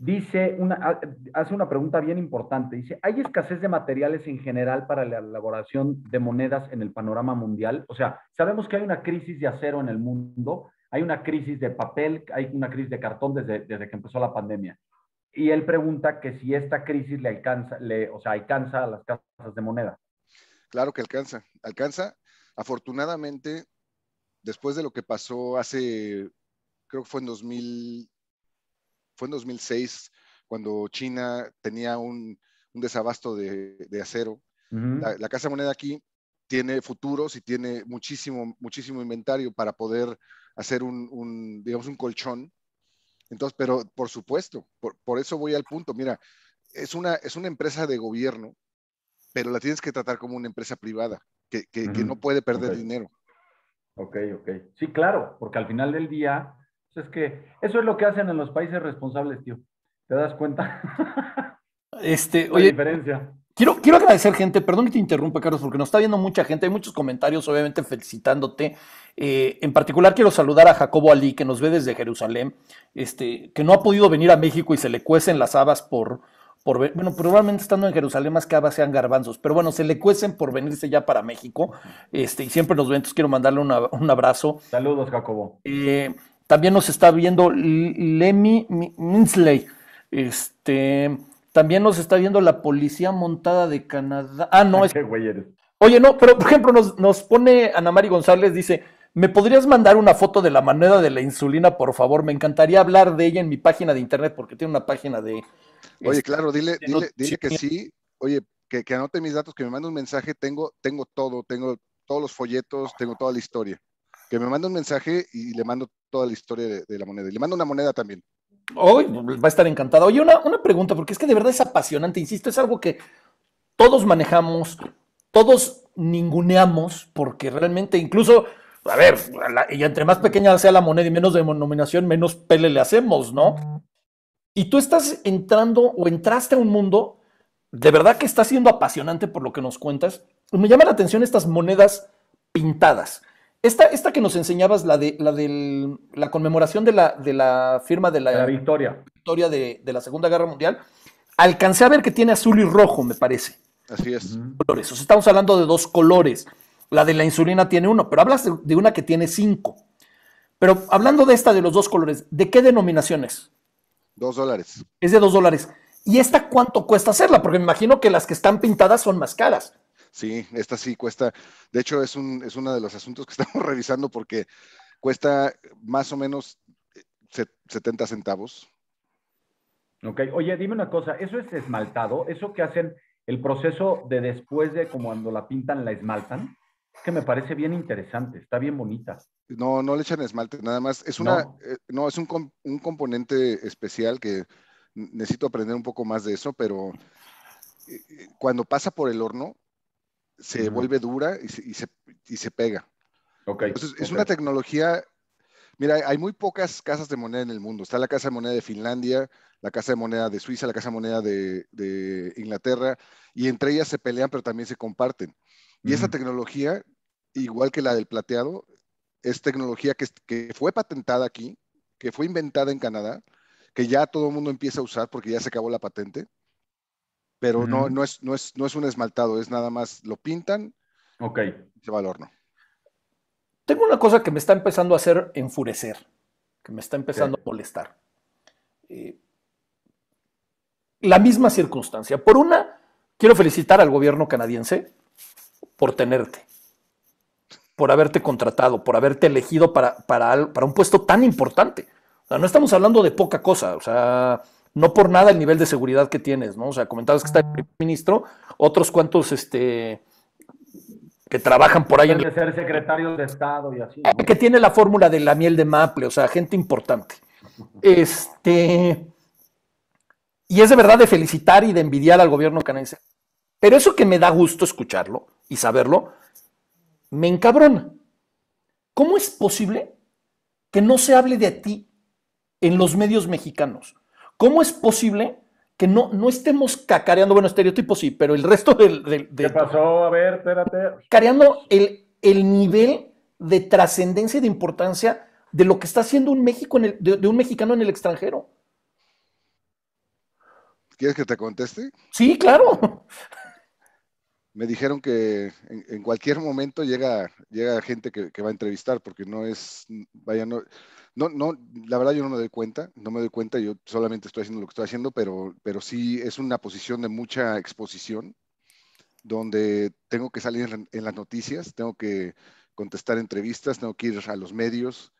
Dice una, hace una pregunta bien importante. Dice, ¿hay escasez de materiales en general para la elaboración de monedas en el panorama mundial? O sea, sabemos que hay una crisis de acero en el mundo, hay una crisis de papel, hay una crisis de cartón desde, desde que empezó la pandemia. Y él pregunta que si esta crisis le alcanza, le, o sea, alcanza a las casas de moneda. Claro que alcanza, alcanza. Afortunadamente, después de lo que pasó hace, creo que fue en 2000, fue en 2006, cuando China tenía un, desabasto de, acero. la, casa Casa Moneda aquí tiene futuros y tiene muchísimo, muchísimo inventario para poder hacer un digamos, un colchón entonces, pero por supuesto, por, eso voy al punto. Mira, es una, es una empresa de gobierno, pero la tienes que tratar como una empresa privada, que, que, no puede perder dinero. Ok, ok. Sí, claro, porque al final del día, pues, es que eso es lo que hacen en los países responsables, tío. ¿Te das cuenta? Este, oye, diferencia. Quiero, agradecer, gente, perdón que te interrumpa, Carlos, porque nos está viendo mucha gente, hay muchos comentarios, obviamente, felicitándote. Eh, en particular, quiero saludar a Jacobo Ali, que nos ve desde Jerusalén, este, que no ha podido venir a México y se le cuecen las habas por, por bueno, probablemente estando en Jerusalén más que habas sean garbanzos, pero bueno, se le cuecen por venirse ya para México, este, y siempre nos ven, entonces quiero mandarle un abrazo. Saludos, Jacobo. Eh, también nos está viendo Lemi Minsley, este, también nos está viendo la policía montada de Canadá. Ah, no, es. güey Oye, no, pero por ejemplo, nos, nos pone Ana Mari González, dice. ¿Me podrías mandar una foto de la moneda de la insulina, por favor? Me encantaría hablar de ella en mi página de internet, porque tiene una página de. Oye, este, claro, dile, dile, dile que sí. Oye, que, anote mis datos, que me mande un mensaje. Tengo, tengo todo, tengo todos los folletos, tengo toda la historia. Que me mande un mensaje y le mando toda la historia de la moneda. Y le mando una moneda también. Hoy va a estar encantada. Oye, una, pregunta, porque es que de verdad es apasionante, insisto, es algo que todos manejamos, todos ninguneamos, porque realmente incluso, a ver, y entre más pequeña sea la moneda y menos denominación, menos pele le hacemos, ¿no? Y tú estás entrando o entraste a un mundo, de verdad que está siendo apasionante por lo que nos cuentas. Me llama la atención estas monedas pintadas. Esta, que nos enseñabas, la de la, la conmemoración de la, de la firma de la, victoria, de, la Segunda Guerra Mundial, alcancé a ver que tiene azul y rojo, me parece. Así es. Colores. estamos hablando de dos colores. La de la insulina tiene uno, pero hablas de, de una que tiene cinco. Pero hablando de esta de los dos colores, ¿de qué denominación es? Dos dólares. Es de dos dólares. ¿Y esta cuánto cuesta hacerla? Porque me imagino que las que están pintadas son más caras. Sí, esta sí cuesta. De hecho, es, un, es uno de los asuntos que estamos revisando porque cuesta más o menos 70 eh, centavos. Ok, oye, dime una cosa, ¿eso es esmaltado? ¿Eso que hacen el proceso de después de como cuando la pintan, la esmaltan? que me parece bien interesante, está bien bonita. No, no le echan esmalte, nada más. Es una, no, eh, es un, un componente especial que necesito aprender un poco más de eso, pero eh, cuando pasa por el horno, se vuelve dura y se, pega. Okay, es una tecnología. Mira, hay muy pocas casas de moneda en el mundo. Está la casa de moneda de Finlandia, la casa de moneda de Suiza, la casa de moneda de, Inglaterra, y entre ellas se pelean, pero también se comparten. Y esa tecnología, igual que la del plateado, es tecnología que fue patentada aquí, que fue inventada en Canadá, que ya todo el mundo empieza a usar porque ya se acabó la patente pero no, no, es, no, es, no es un esmaltado, es nada más lo pintan ok se valor no. Tengo una cosa que me está empezando a hacer enfurecer, que me está empezando a molestar. Eh, la misma circunstancia. Por una, quiero felicitar al gobierno canadiense por tenerte, por haberte contratado, por haberte elegido para, para, para un puesto tan importante. O sea, no estamos hablando de poca cosa. O sea, no por nada el nivel de seguridad que tienes, ¿no? O sea, comentabas que está el ah. primer ministro, otros cuantos, este, que trabajan por ahí. En... De ser secretario de Estado y así. Que tiene la fórmula de la miel de maple, o sea, gente importante. Este. Y es de verdad de felicitar y de envidiar al gobierno canadiense. Pero eso que me da gusto escucharlo y saberlo, me encabrona. ¿Cómo es posible que no se hable de ti en los medios mexicanos? ¿Cómo es posible que no, no estemos cacareando, bueno, estereotipos sí, pero el resto del... del, ¿Qué pasó? A ver, espérate. Cacareando el, el nivel de trascendencia y de importancia de lo que está haciendo un México un mexicano en el extranjero. ¿Quieres que te conteste? Sí, claro. Me dijeron que en, cualquier momento llega, llega gente que, va a entrevistar, porque no es, vaya, no, no, no, la verdad yo no me doy cuenta, no me doy cuenta, yo solamente estoy haciendo lo que estoy haciendo, pero, pero sí es una posición de mucha exposición, donde tengo que salir en, las noticias, tengo que contestar entrevistas, tengo que ir a los medios,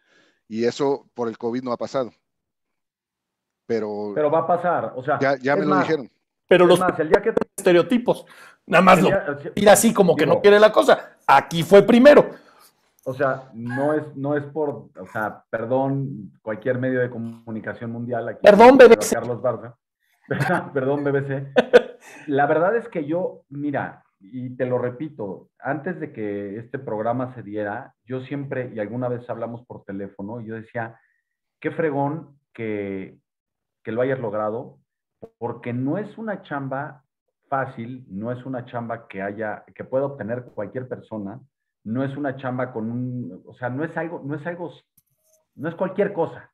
y eso por el COVID no ha pasado. Pero, pero va a pasar, o sea, ya, ya me lo dijeron. Pero los el día que... estereotipos, nada más lo ir así como que no quiere la cosa. Aquí fue primero o sea, no es, no es por, o sea, perdón, cualquier medio de comunicación mundial aquí. Perdón, BBC. Carlos Barza. perdón, BBC. La verdad es que yo, mira, y te lo repito, antes de que este programa se diera, yo siempre, y alguna vez hablamos por teléfono, y yo decía, qué fregón que, que lo hayas logrado, porque no es una chamba fácil, no es una chamba que haya, que pueda obtener cualquier persona no es una chamba con un, o sea, no es algo, no es algo, no es cualquier cosa,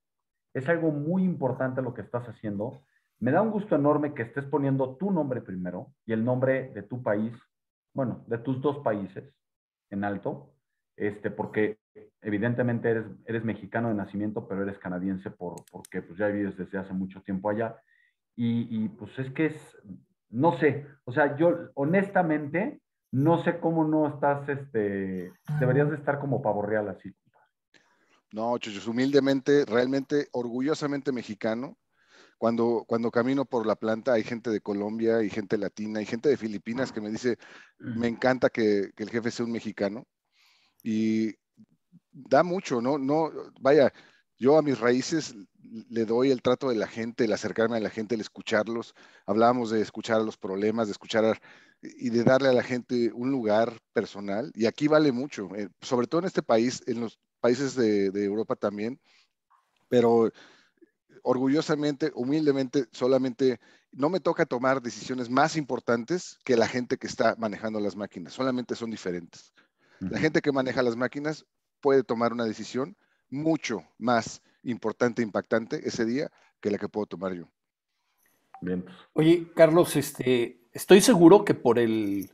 es algo muy importante lo que estás haciendo. Me da un gusto enorme que estés poniendo tu nombre primero y el nombre de tu país, bueno, de tus dos países en alto, este, porque evidentemente eres, eres mexicano de nacimiento, pero eres canadiense por, porque pues, ya vives desde hace mucho tiempo allá. Y, y pues es que es, no sé, o sea, yo honestamente no sé cómo no estás, este, deberías de estar como pavorreal así. No, chuchos, humildemente, realmente, orgullosamente mexicano. Cuando, cuando camino por la planta hay gente de Colombia, hay gente latina, hay gente de Filipinas que me dice, me encanta que, el jefe sea un mexicano. Y da mucho, ¿no? No, vaya, yo a mis raíces le doy el trato de la gente, el acercarme a la gente, el escucharlos. Hablábamos de escuchar los problemas, de escuchar y de darle a la gente un lugar personal. Y aquí vale mucho, eh, sobre todo en este país, en los países de, de Europa también, pero orgullosamente, humildemente, solamente no me toca tomar decisiones más importantes que la gente que está manejando las máquinas, solamente son diferentes. La gente que maneja las máquinas puede tomar una decisión mucho más importante e impactante ese día que la que puedo tomar yo. Bien. Oye, Carlos, este, estoy seguro que por el,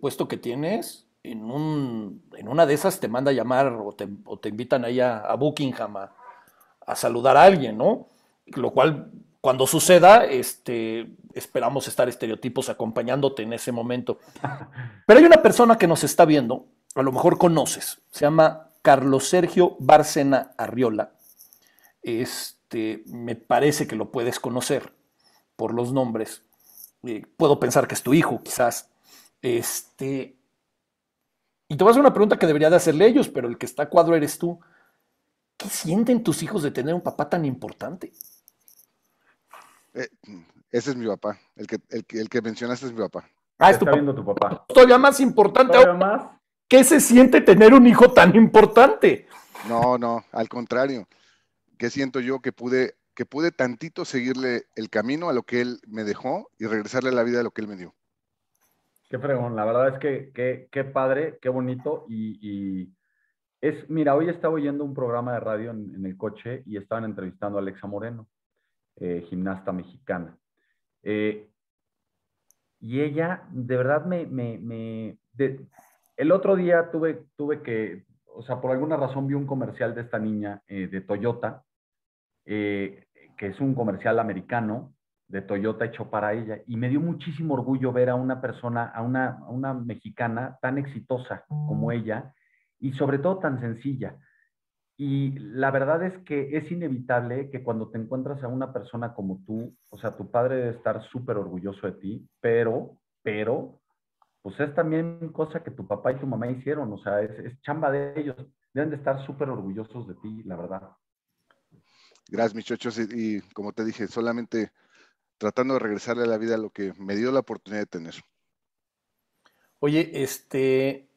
puesto que tienes, en, en, una de esas te manda a llamar o te, invitan ahí a, Buckingham a, saludar a alguien, ¿no? Lo cual, cuando suceda, este, esperamos estar estereotipos acompañándote en ese momento. Pero hay una persona que nos está viendo, a lo mejor conoces, se llama Carlos Sergio Bárcena Arriola. Este, me parece que lo puedes conocer por los nombres. Eh, puedo pensar que es tu hijo, quizás. Este, y te vas a hacer una pregunta que debería de hacerle ellos, pero el que está cuadro eres tú. ¿Qué sienten tus hijos de tener un papá tan importante? Eh, ese es mi papá. El que, el, mencionaste es mi papá. Ah, es tu, está tu papá. Todavía más importante. más? ¿Qué se siente tener un hijo tan importante? No, no, al contrario. ¿Qué siento yo que pude que pude tantito seguirle el camino a lo que él me dejó y regresarle a la vida a lo que él me dio. Qué fregón, la verdad es que qué, padre, qué bonito y, es, mira, hoy estaba oyendo un programa de radio en, el coche y estaban entrevistando a Alexa Moreno, eh, gimnasta mexicana. Eh, y ella, de verdad, me, me, el otro día tuve, tuve que, o sea, por alguna razón vi un comercial de esta niña eh, de Toyota. Eh, que es un comercial americano de Toyota hecho para ella. Y me dio muchísimo orgullo ver a una persona, a una, una mexicana tan exitosa como mm. ella y sobre todo tan sencilla. Y la verdad es que es inevitable que cuando te encuentras a una persona como tú, o sea, tu padre debe estar súper orgulloso de ti, pero, pero, pues es también cosa que tu papá y tu mamá hicieron, o sea, es, es chamba de ellos. Deben de estar súper orgullosos de ti, la verdad. Gracias, muchachos. Y, como te dije, solamente tratando de regresarle a la vida lo que me dio la oportunidad de tener. Oye, este.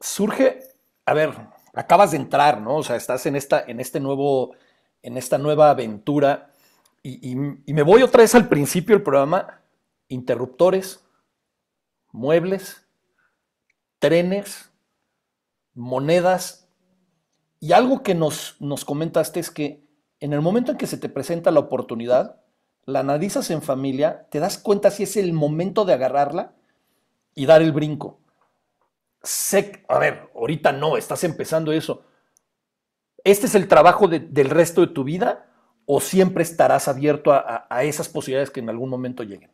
Surge. A ver, acabas de entrar, ¿no? O sea, estás en esta, en este nuevo, en esta nueva aventura. Y, y me voy otra vez al principio del programa. Interruptores, muebles, trenes, monedas, y algo que nos, comentaste es que en el momento en que se te presenta la oportunidad, la analizas en familia, te das cuenta si es el momento de agarrarla y dar el brinco. Sé, a ver, ahorita no, estás empezando eso. ¿Este es el trabajo del resto de tu vida o siempre estarás abierto a, esas posibilidades que en algún momento lleguen?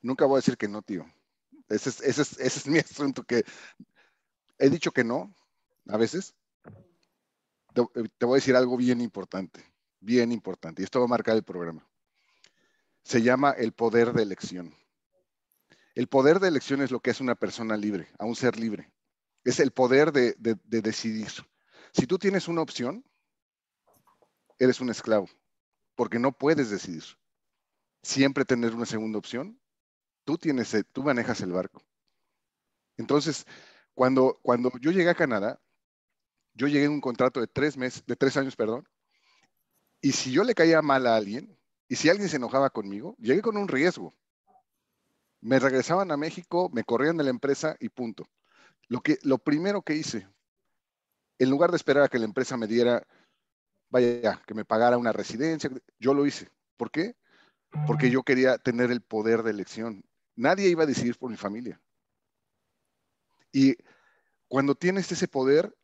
Nunca voy a decir que no, tío. Ese es, es, ese es mi asunto, que he dicho que no a veces eh, te, voy a decir algo bien importante, bien importante, y esto va a marcar el programa. Se llama el poder de elección. El poder de elección es lo que es una persona libre, a un ser libre. Es el poder de, de, decidir. Si tú tienes una opción, eres un esclavo, porque no puedes decidir. Siempre tener una segunda opción, tú, tienes, tú manejas el barco. Entonces, cuando, cuando yo llegué a Canadá, yo llegué en un contrato de tres, meses, de años, perdón, y si yo le caía mal a alguien, y si alguien se enojaba conmigo, llegué con un riesgo. Me regresaban a México, me corrían de la empresa y punto. Lo, que, lo primero que hice, en lugar de esperar a que la empresa me diera, vaya, que me pagara una residencia, yo lo hice. ¿Por qué? Porque yo quería tener el poder de elección. Nadie iba a decidir por mi familia. Y cuando tienes ese poder,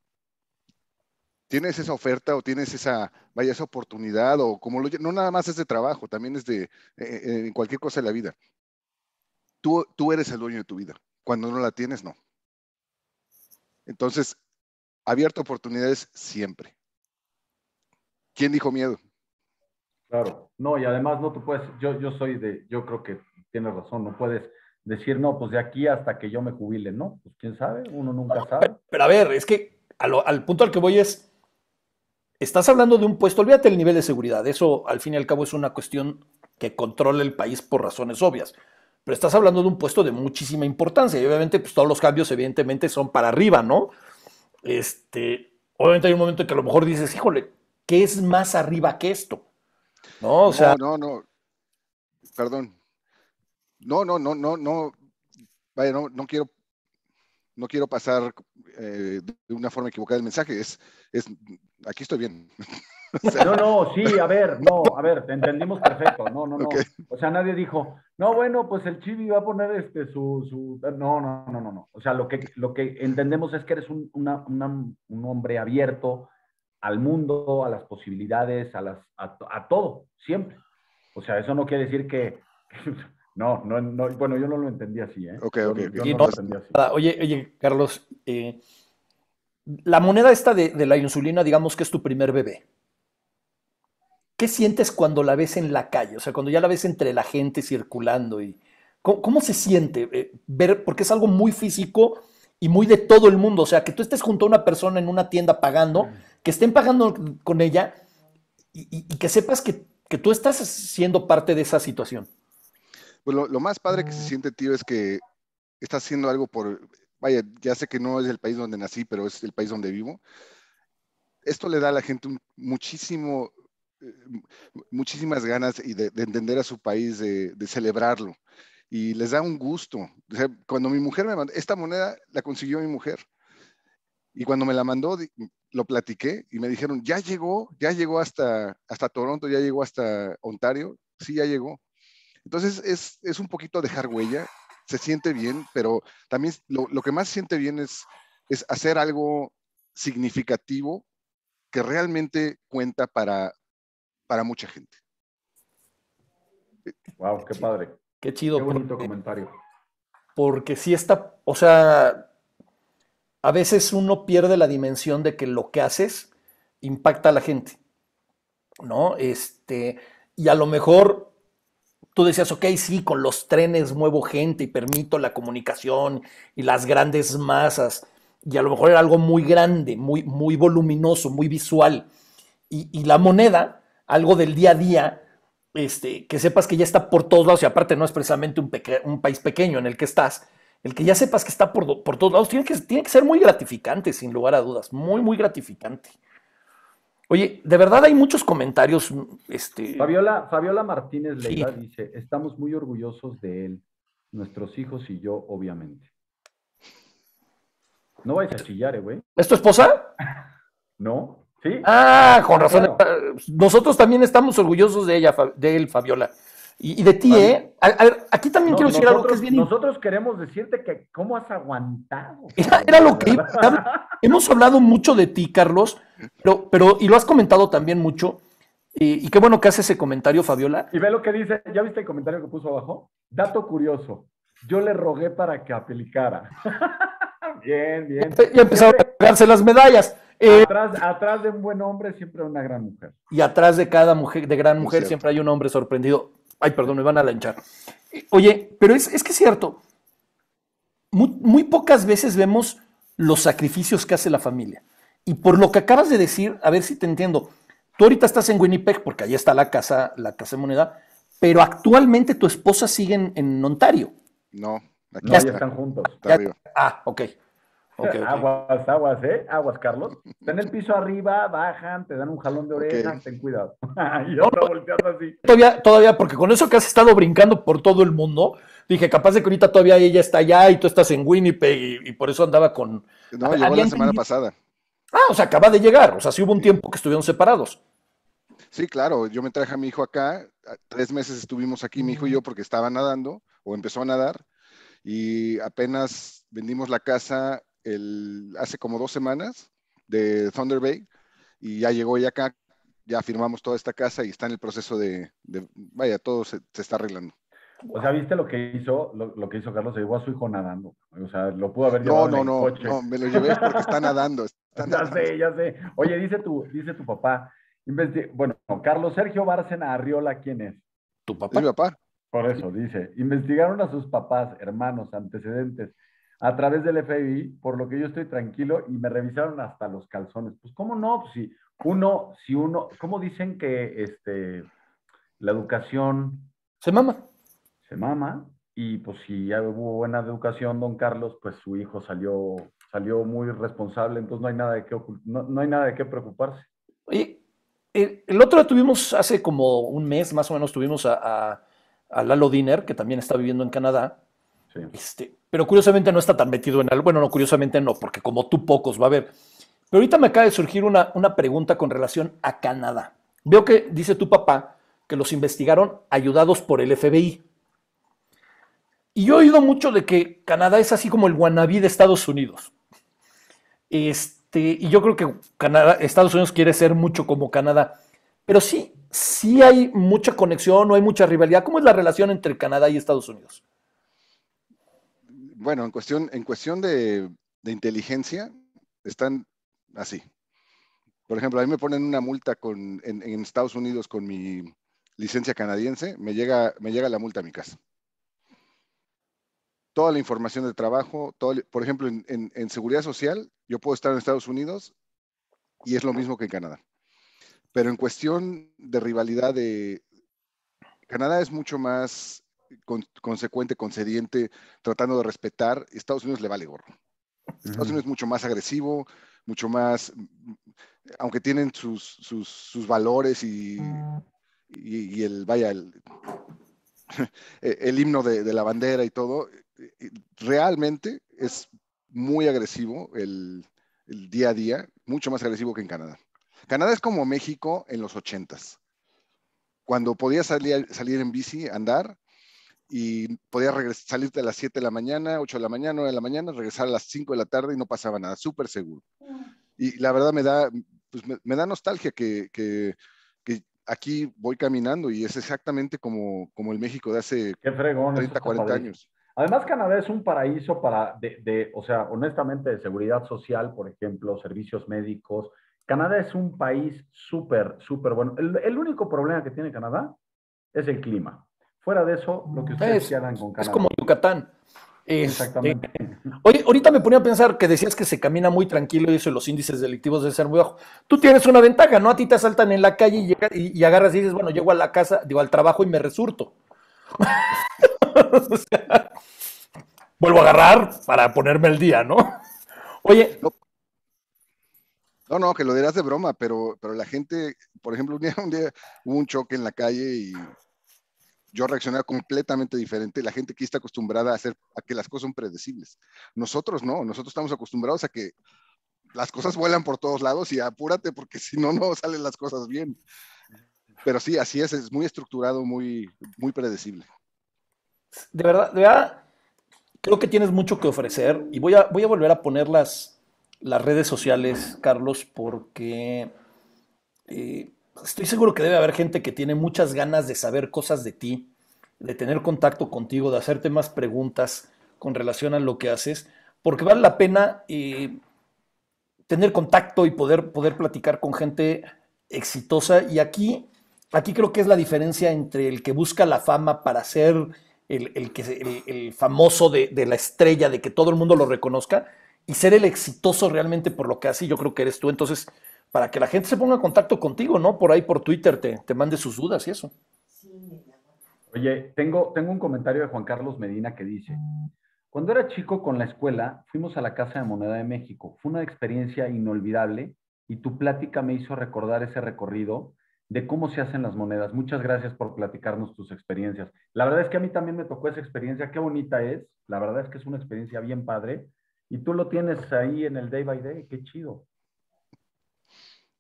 tienes esa oferta o tienes esa, vaya, esa oportunidad o como lo, no nada más es de trabajo, también es de eh, eh, cualquier cosa de la vida. Tú, tú eres el dueño de tu vida. Cuando no la tienes, no. Entonces, abierto oportunidades siempre. ¿Quién dijo miedo? Claro, no, y además no tú puedes, yo, yo soy de, yo creo que tienes razón, no puedes decir, no, pues de aquí hasta que yo me jubile, ¿no? Pues quién sabe, uno nunca sabe. Pero, a ver, es que al punto al que voy es, Estás hablando de un puesto, olvídate el nivel de seguridad, eso al fin y al cabo es una cuestión que controla el país por razones obvias, pero estás hablando de un puesto de muchísima importancia y obviamente pues, todos los cambios evidentemente son para arriba, ¿no? Este, obviamente hay un momento en que a lo mejor dices, híjole, ¿qué es más arriba que esto? No, o sea... No, no, no. Perdón. No, no, no, no, no. Vaya, no, no quiero no quiero pasar eh, de una forma equivocada el mensaje, es, es aquí estoy bien. no, no, sí, a ver, no, a ver, te entendimos perfecto, no, no, no. O sea, nadie dijo, no, bueno, pues el Chibi va a poner este su, No, no, no, no, no. O sea, lo que, lo que entendemos es que eres un, hombre abierto al mundo, a las posibilidades, a, las, a todo, siempre. O sea, eso no quiere decir que No, no, no, bueno, yo no lo entendí así, ¿eh? Ok, ok. no, lo entendí así. Oye, oye, Carlos, eh, la moneda esta de, la insulina, digamos que es tu primer bebé. ¿Qué sientes cuando la ves en la calle? O sea, cuando ya la ves entre la gente circulando y. ¿Cómo, se siente? Eh, ver, porque es algo muy físico y muy de todo el mundo. O sea, que tú estés junto a una persona en una tienda pagando, mm. que estén pagando con ella y, que sepas que tú estás siendo parte de esa situación. Pues lo, más padre que se ah. siente, tío, es que estás haciendo algo por, vaya, ya sé que no es el país donde nací, pero es el país donde vivo. Esto le da a la gente un, muchísimo, eh, muchísimas ganas y de, entender a su país, de, celebrarlo. Y les da un gusto. cuando mi mujer me mandó, esta moneda la consiguió mi mujer. Y cuando me la mandó, lo platiqué y me dijeron, ya llegó, ya llegó hasta, hasta Toronto, ya llegó hasta Ontario, sí, ya llegó. Entonces es, un poquito dejar huella, se siente bien, pero también lo, que más se siente bien es, es hacer algo significativo que realmente cuenta para, para mucha gente. Wow, qué padre. Qué chido. Qué bonito comentario. Porque si está, o sea, a veces uno pierde la dimensión de que lo que haces impacta a la gente, ¿no? Este, y a lo mejor tú decías, ok, sí, con los trenes muevo gente y permito la comunicación y las grandes masas. Y a lo mejor era algo muy grande, muy, muy voluminoso, muy visual. Y, la moneda, algo del día a día, este, que sepas que ya está por todos lados, y aparte no es precisamente un, un país pequeño en el que estás, el que ya sepas que está por, por todos lados, tiene que, tiene que ser muy gratificante, sin lugar a dudas, muy, muy gratificante. Oye, de verdad hay muchos comentarios. Este... Fabiola, Fabiola Martínez Leiva dice: Estamos muy orgullosos de él, nuestros hijos y yo, obviamente. No vayas a chillar, ¿eh, güey. ¿Es tu esposa? No, sí. Ah, con razón. Nosotros también estamos orgullosos de ella, de él, Fabiola. Y, de ti, ¿eh? A, ver, aquí también quiero decir algo que es bien. Nosotros queremos decirte que cómo has aguantado. Era, lo que hemos hablado mucho de ti, Carlos, pero, pero y lo has comentado también mucho. Y, qué bueno que hace ese comentario, Fabiola. Y ve lo que dice, ¿ya viste el comentario que puso abajo? Dato curioso, yo le rogué para que aplicara. bien, bien. Y empezó a pegarse las medallas. Eh, atrás, de un buen hombre siempre una gran mujer. Y atrás de cada mujer, de gran mujer, siempre hay un hombre sorprendido. Ay, perdón, me van a lanchar. Oye, pero es, que es cierto. Muy, pocas veces vemos los sacrificios que hace la familia. Y por lo que acabas de decir, a ver si te entiendo. Tú ahorita estás en Winnipeg porque ahí está la casa, la casa de moneda, pero actualmente tu esposa sigue en, Ontario. No, aquí están juntos. ah, ok. Aguas, aguas, ¿eh? Aguas, Carlos. Está en el piso arriba, bajan, te dan un jalón de oreja, ten cuidado. yo no, volteando así. Todavía, todavía, porque con eso que has estado brincando por todo el mundo, dije, capaz de que ahorita todavía ella está allá y tú estás en Winnipeg y, por eso andaba con. No, llegó la semana pasada. Ah, o sea, acaba de llegar. O sea, sí hubo un tiempo que estuvieron separados. Sí, claro, yo me traje a mi hijo acá, tres meses estuvimos aquí, mi hijo y yo, porque estaba nadando o empezó a nadar y apenas vendimos la casa hace como dos semanas de Thunder Bay y ya llegó ya acá, ya firmamos toda esta casa y está en el proceso de, vaya, todo se, está arreglando. O sea, ¿viste lo que hizo, lo, que hizo Carlos? Se llevó a su hijo nadando. O sea, lo pudo haber llevado en el coche no, no, No, me lo llevé porque está nadando. ya sé, ya sé. Oye, dice tu, dice tu papá, bueno, Carlos Sergio Bárcena Arriola, ¿quién es? Tu papá. mi papá. Por eso, dice, investigaron a sus papás, hermanos, antecedentes, a través del FBI, por lo que yo estoy tranquilo y me revisaron hasta los calzones. Pues cómo no, pues si uno, si uno, ¿cómo dicen que este, la educación... Se mama. Se mama. Y pues si ya hubo buena educación, don Carlos, pues su hijo salió, salió muy responsable, entonces no hay nada de qué, no, hay nada de qué preocuparse. Oye, el, otro tuvimos hace como un mes, más o menos, tuvimos a, a Lalo Diner, que también está viviendo en Canadá. Sí. Este, pero curiosamente no está tan metido en algo. Bueno, no, curiosamente no, porque como tú pocos va a haber. Pero ahorita me acaba de surgir una, una pregunta con relación a Canadá. Veo que dice tu papá que los investigaron ayudados por el FBI. Y yo he oído mucho de que Canadá es así como el guanabí de Estados Unidos. Este, y yo creo que Canadá, Estados Unidos quiere ser mucho como Canadá. Pero sí, sí hay mucha conexión, o hay mucha rivalidad. ¿Cómo es la relación entre Canadá y Estados Unidos? bueno, en cuestión, en cuestión de, de, inteligencia, están así. Por ejemplo, a mí me ponen una multa con, en, Estados Unidos con mi licencia canadiense, me llega, me llega la multa a mi casa. Toda la información de trabajo, todo, por ejemplo, en, en, en seguridad social, yo puedo estar en Estados Unidos y es lo mismo que en Canadá. Pero en cuestión de rivalidad de... Canadá es mucho más consecuente, concediente, tratando de respetar, Estados Unidos le vale gorro. Estados Unidos es mucho más agresivo, mucho más, mm, mm, aunque tienen sus, valores y, y, el, vaya, el, e-, el himno de, la bandera y todo, e-, e-, realmente es muy agresivo el, día a día, mucho más agresivo que en Canadá. Canadá es como México en los ochentas. Cuando podías salir, salir en bici, andar, y podía regresar, salirte a las 7 de la mañana, 8 de la mañana, 9 de la mañana, regresar a las 5 de la tarde y no pasaba nada, súper seguro. Y la verdad me da, pues, me, da nostalgia que, aquí voy caminando y es exactamente como, como el México de hace 30, 40 años. Además, Canadá es un paraíso para, de, o sea, honestamente, de seguridad social, por ejemplo, servicios médicos. Canadá es un país súper, súper bueno. el único problema que tiene Canadá es el clima. Fuera de eso, lo que ustedes es, con Es como Yucatán. Este, Exactamente. ahorita me ponía a pensar que decías que se camina muy tranquilo y eso los índices delictivos deben ser muy bajos. Tú tienes una ventaja, ¿no? A ti te asaltan en la calle y, llegas, y, agarras y dices, bueno, llego a la casa, digo, al trabajo y me resurto. o sea, vuelvo a agarrar para ponerme el día, ¿no? Oye. No, no, que lo dirás de broma, pero, pero la gente, por ejemplo, un día hubo un choque en la calle y yo reaccioné completamente diferente. La gente aquí está acostumbrada a, hacer, a que las cosas son predecibles. Nosotros no, nosotros estamos acostumbrados a que las cosas vuelan por todos lados y apúrate porque si no, no salen las cosas bien. Pero sí, así es, es muy estructurado, muy, muy predecible. De verdad, creo que tienes mucho que ofrecer y voy a, voy a volver a poner las, las redes sociales, Carlos, porque eh, estoy seguro que debe haber gente que tiene muchas ganas de saber cosas de ti, de tener contacto contigo, de hacerte más preguntas con relación a lo que haces, porque vale la pena eh, tener contacto y poder, poder platicar con gente exitosa. Y aquí, aquí creo que es la diferencia entre el que busca la fama para ser el, el, que, el, el famoso de, de la estrella, de que todo el mundo lo reconozca, y ser el exitoso realmente por lo que hace. Yo creo que eres tú. Entonces, para que la gente se ponga en contacto contigo, ¿no? Por ahí por Twitter te, te mande sus dudas y eso. Oye, tengo, tengo un comentario de Juan Carlos Medina que dice, cuando era chico con la escuela, fuimos a la Casa de Moneda de México. Fue una experiencia inolvidable y tu plática me hizo recordar ese recorrido de cómo se hacen las monedas. Muchas gracias por platicarnos tus experiencias. La verdad es que a mí también me tocó esa experiencia. Qué bonita es. La verdad es que es una experiencia bien padre. Y tú lo tienes ahí en el day by day. Qué chido.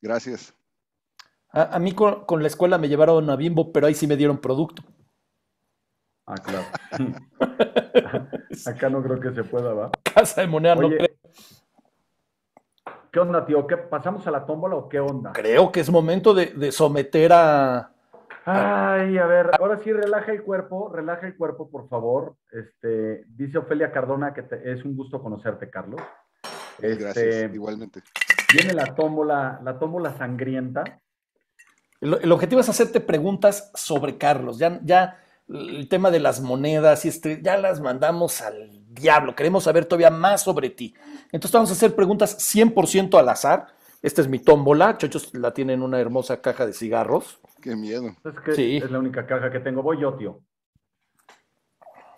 Gracias. A, mí con, la escuela me llevaron a Bimbo, pero ahí sí me dieron producto. Ah, claro. Acá no creo que se pueda, ¿va? Casa de moneda no creo. ¿Qué onda, tío? ¿Qué, ¿Pasamos a la tómbola o qué onda? Creo que es momento de, someter a, Ay, a ver, ahora sí relaja el cuerpo, relaja el cuerpo, por favor. Este, dice Ofelia Cardona que te, es un gusto conocerte, Carlos. Gracias, este, igualmente. Viene la tómbola, la tómbola sangrienta. El, objetivo es hacerte preguntas sobre Carlos. Ya, ya el tema de las monedas, y este, ya las mandamos al diablo. Queremos saber todavía más sobre ti. Entonces vamos a hacer preguntas 100% al azar. Esta es mi tómbola. Chochos la tienen en una hermosa caja de cigarros. Qué miedo. Es que sí. es la única caja que tengo. Voy yo, tío.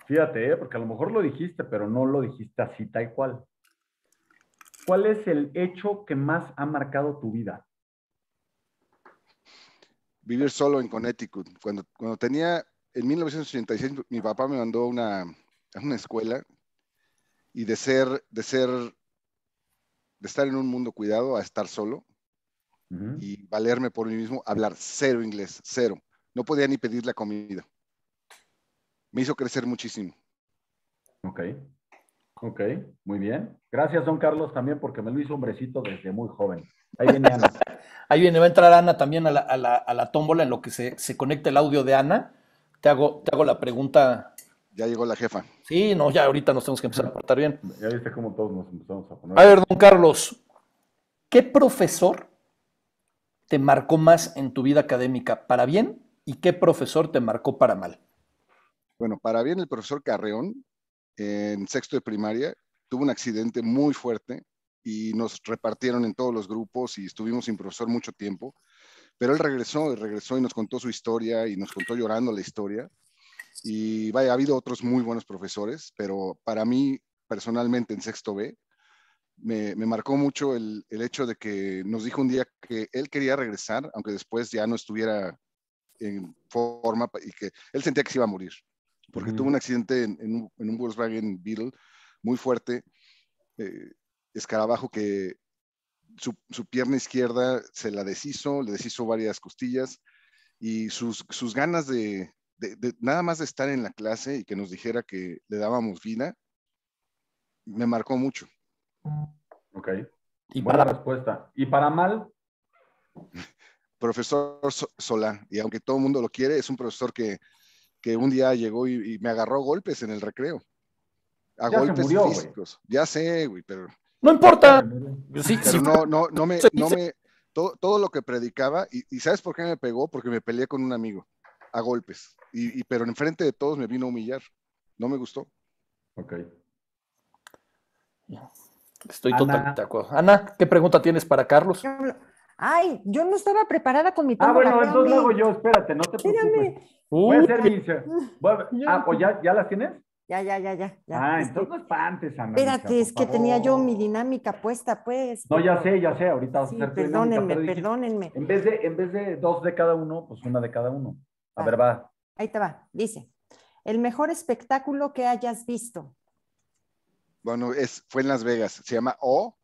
Fíjate, ¿eh? porque a lo mejor lo dijiste, pero no lo dijiste así tal cual. ¿Cuál es el hecho que más ha marcado tu vida? Vivir solo en Connecticut. Cuando, cuando tenía, en 1986, mi papá me mandó una, a una escuela y de ser, de ser, de estar en un mundo cuidado a estar solo y valerme por mí mismo, hablar cero inglés, cero. No podía ni pedir la comida. Me hizo crecer muchísimo. Ok. Ok, muy bien. Gracias, don Carlos, también porque me lo hizo hombrecito desde muy joven. Ahí viene Ana. Ahí viene, va a entrar Ana también a la, la tómbola en lo que se, conecta el audio de Ana. Te hago, te hago la pregunta. Ya llegó la jefa. Sí, no, ya ahorita nos tenemos que empezar a portar bien. Ya viste cómo todos nos empezamos a poner. A ver, don Carlos, ¿qué profesor te marcó más en tu vida académica para bien y qué profesor te marcó para mal? Bueno, para bien el profesor Carreón, en sexto de primaria, tuvo un accidente muy fuerte y nos repartieron en todos los grupos y estuvimos sin profesor mucho tiempo, pero él regresó y regresó y nos contó su historia y nos contó llorando la historia. Y vaya, ha habido otros muy buenos profesores, pero para mí personalmente en sexto B, me, marcó mucho el, el, hecho de que nos dijo un día que él quería regresar, aunque después ya no estuviera en forma y que él sentía que se iba a morir porque tuvo mm. un accidente en, un, Volkswagen Beetle muy fuerte, eh, escarabajo que su, pierna izquierda se la deshizo, le deshizo varias costillas y sus, ganas de, nada más de estar en la clase y que nos dijera que le dábamos vida, me marcó mucho. Ok. Y Buena para respuesta. ¿Y para mal? profesor Solá, y aunque todo el mundo lo quiere, es un profesor que que un día llegó y, me agarró golpes en el recreo. A golpes físicos. Ya sé, güey, pero. No importa. Sí, no, no, me, no me todo, lo que predicaba, y, ¿sabes por qué me pegó? Porque me peleé con un amigo a golpes. Y, pero enfrente de todos me vino a humillar. No me gustó. Ok. Estoy totalmente de acuerdo. Ana, ¿qué pregunta tienes para Carlos? Ay, yo no estaba preparada con mi Ah, bueno, entonces luego yo, espérate, no te preocupes. Voy a hacer Ah, o ya, ya las tienes. Ya, ya, ya, ya. ah, entonces no antes, Ana. Espérate, es que tenía yo mi dinámica puesta, pues. No, ya sé, ya sé, ahorita vas a hacer Perdónenme, perdónenme. En vez, de, en vez de dos de cada uno, pues una de cada uno. A ver, va. Ahí te va, dice. El mejor espectáculo que hayas visto. Bueno, es, fue en Las Vegas, se llama O,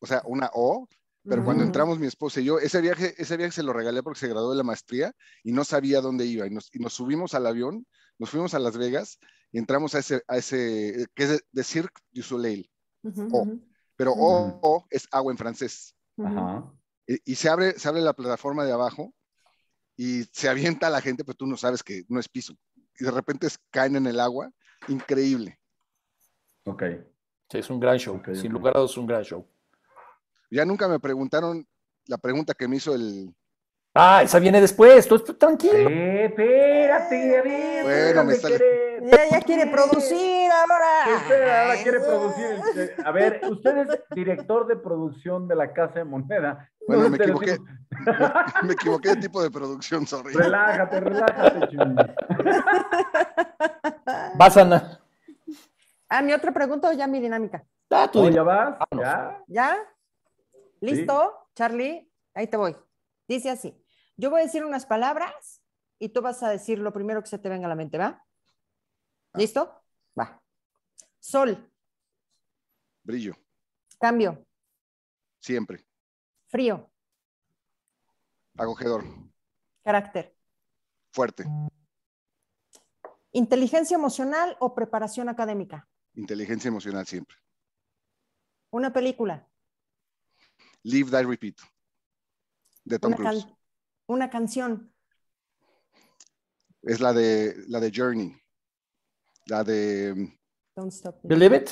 o sea, una O, pero cuando entramos mi esposa y yo, ese viaje, ese viaje se lo regalé porque se graduó de la maestría y no sabía dónde iba. Y nos, subimos al avión, nos fuimos a Las Vegas y entramos a ese, ese eh, que es de, Cirque du Soleil. pero o, es agua en francés. Y, se, abre, abre la plataforma de abajo y se avienta a la gente, pero tú no sabes que no es piso. Y de repente caen en el agua. Increíble. Ok. Sí, es un gran show. Sin lugar a dudas, es un gran show. Ya nunca me preguntaron la pregunta que me hizo el. Ah, esa viene después, tú, tranquilo. Eh, espérate, a ver. Bueno, me sale. Ya, ya quiere producir ahora. ahora quiere producir. A ver, usted es director de producción de la Casa de Moneda. Bueno, me equivoqué. Me, equivoqué de tipo de producción, sorry. Relájate, relájate, chingón. Vas, Ana. Ah, mi otra pregunta o ya mi dinámica. Ah, tú. Oh, ¿Ya vas? ¿Ya? ¿Ya? ¿Listo, Charlie? Ahí te voy. Dice así. Yo voy a decir unas palabras y tú vas a decir lo primero que se te venga a la mente, ¿va? Ah. ¿Listo? Va. Sol. Brillo. Cambio. Siempre. Frío. Acogedor. Carácter. Fuerte. ¿Inteligencia emocional o preparación académica? Inteligencia emocional siempre. Una película. Live, that Repeat, de Tom una Cruise. una canción. Es la de, la de Journey. La de... Don't Stop Believe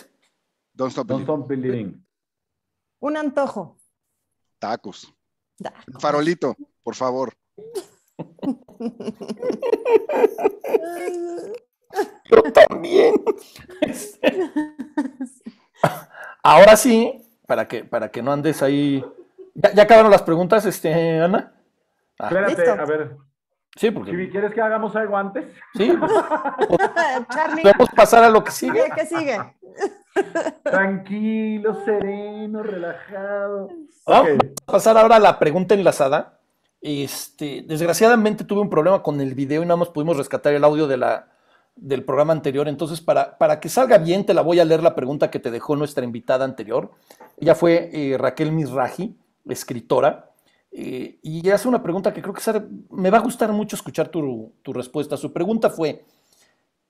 Don't Stop, Believing. Un antojo. Tacos. Tacos. Farolito, por favor. Yo también. Ahora sí, para que, para que no andes ahí. ¿Ya, acabaron las preguntas, este, Ana? Ah. a ver. Sí, porque. Si ¿Quieres que hagamos algo antes? Sí, pues, Podemos pasar a lo que sigue. ¿Qué sigue? Tranquilo, sereno, relajado. Ah, vamos a pasar ahora a la pregunta enlazada. Este, desgraciadamente tuve un problema con el video y nada más pudimos rescatar el audio de la, del programa anterior, entonces para, que salga bien te la voy a leer la pregunta que te dejó nuestra invitada anterior. Ella fue eh, Raquel Misraji, escritora, eh, y hace una pregunta que creo que me va a gustar mucho escuchar tu, tu respuesta. Su pregunta fue,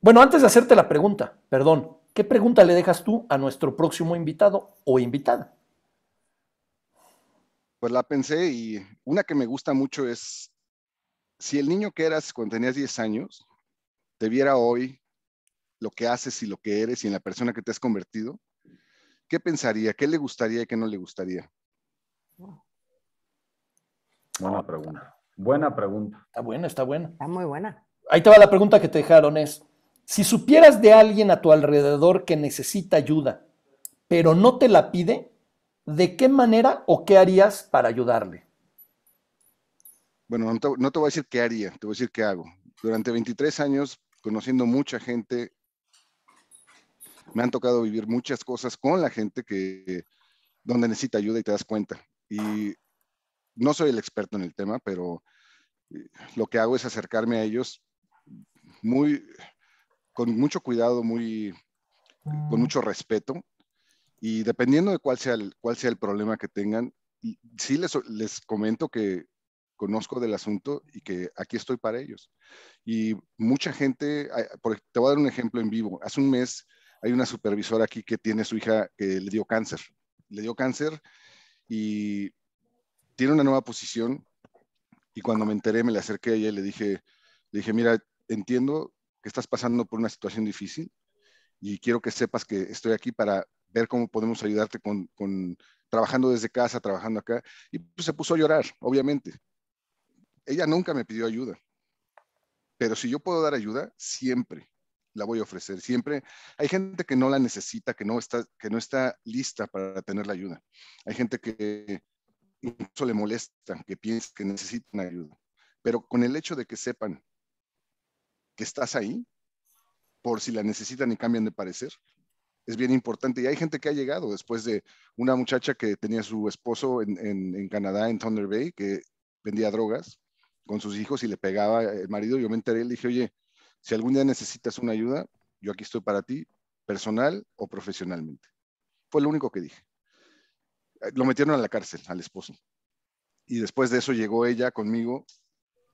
bueno, antes de hacerte la pregunta, perdón, ¿qué pregunta le dejas tú a nuestro próximo invitado o invitada? Pues la pensé y una que me gusta mucho es, si el niño que eras cuando tenías 10 años te viera hoy lo que haces y lo que eres y en la persona que te has convertido, ¿qué pensaría? ¿Qué le gustaría y qué no le gustaría? Buena pregunta. Buena pregunta. Está buena, está buena. Está muy buena. Ahí te va la pregunta que te dejaron es, si supieras de alguien a tu alrededor que necesita ayuda, pero no te la pide, ¿de qué manera o qué harías para ayudarle? Bueno, no te, no te voy a decir qué haría, te voy a decir qué hago. Durante 23 años conociendo mucha gente. Me han tocado vivir muchas cosas con la gente que donde necesita ayuda y te das cuenta. Y no soy el experto en el tema, pero eh, lo que hago es acercarme a ellos muy con mucho cuidado, muy con mm. mucho respeto y dependiendo de cuál sea el, sea el problema que tengan, y sí les, les comento que conozco del asunto y que aquí estoy para ellos. Y mucha gente, te voy a dar un ejemplo en vivo. Hace un mes hay una supervisora aquí que tiene su hija que le dio cáncer. Le dio cáncer y tiene una nueva posición. Y cuando me enteré, me le acerqué a ella y le dije, le dije, mira, entiendo que estás pasando por una situación difícil y quiero que sepas que estoy aquí para ver cómo podemos ayudarte con, con trabajando desde casa, trabajando acá. Y pues se puso a llorar, obviamente ella nunca me pidió ayuda, pero si yo puedo dar ayuda, siempre la voy a ofrecer. Siempre hay gente que no la necesita, que no está, que no está lista para tener la ayuda. Hay gente que incluso le molesta, que piensa que necesitan ayuda. Pero con el hecho de que sepan que estás ahí, por si la necesitan y cambian de parecer, es bien importante. Y hay gente que ha llegado después de una muchacha que tenía su esposo en Canadá, en Thunder Bay, que vendía drogas, con sus hijos y le pegaba el marido. Yo me enteré y le dije, oye, si algún día necesitas una ayuda, yo aquí estoy para ti, personal o profesionalmente. Fue lo único que dije. Eh, lo metieron a la cárcel, al esposo. Y después de eso llegó ella conmigo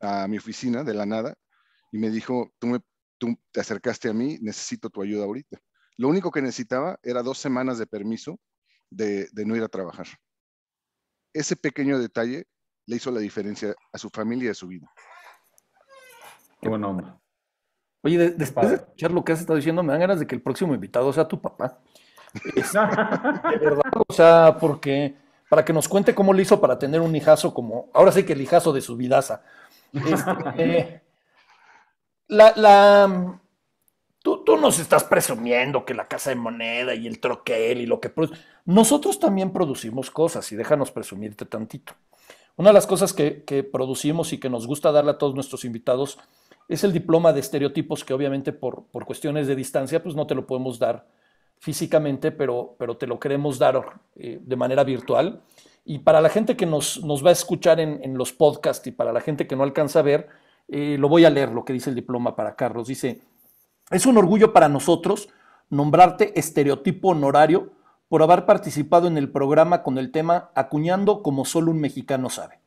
a mi oficina de la nada y me dijo, tú, tú te acercaste a mí, necesito tu ayuda ahorita. Lo único que necesitaba era dos semanas de permiso de, de no ir a trabajar. Ese pequeño detalle le hizo la diferencia a su familia y a su vida. Qué buen hombre. Oye, después de escuchar lo que has estado diciendo, me dan ganas de que el próximo invitado sea tu papá. de verdad, o sea, porque para que nos cuente cómo le hizo para tener un hijazo como, ahora sí que el hijazo de su vidaza. Este, la, tú, tú, nos estás presumiendo que la casa de moneda y el troquel y lo que... Nosotros también producimos cosas y déjanos presumirte tantito. Una de las cosas que, producimos y que nos gusta darle a todos nuestros invitados es el diploma de estereotipos que obviamente por, por cuestiones de distancia pues no te lo podemos dar físicamente, pero, pero te lo queremos dar eh, de manera virtual. Y para la gente que nos, nos va a escuchar en, los podcasts y para la gente que no alcanza a ver, eh, lo voy a leer lo que dice el diploma para Carlos. Dice, es un orgullo para nosotros nombrarte estereotipo honorario por haber participado en el programa con el tema Acuñando como solo un mexicano sabe,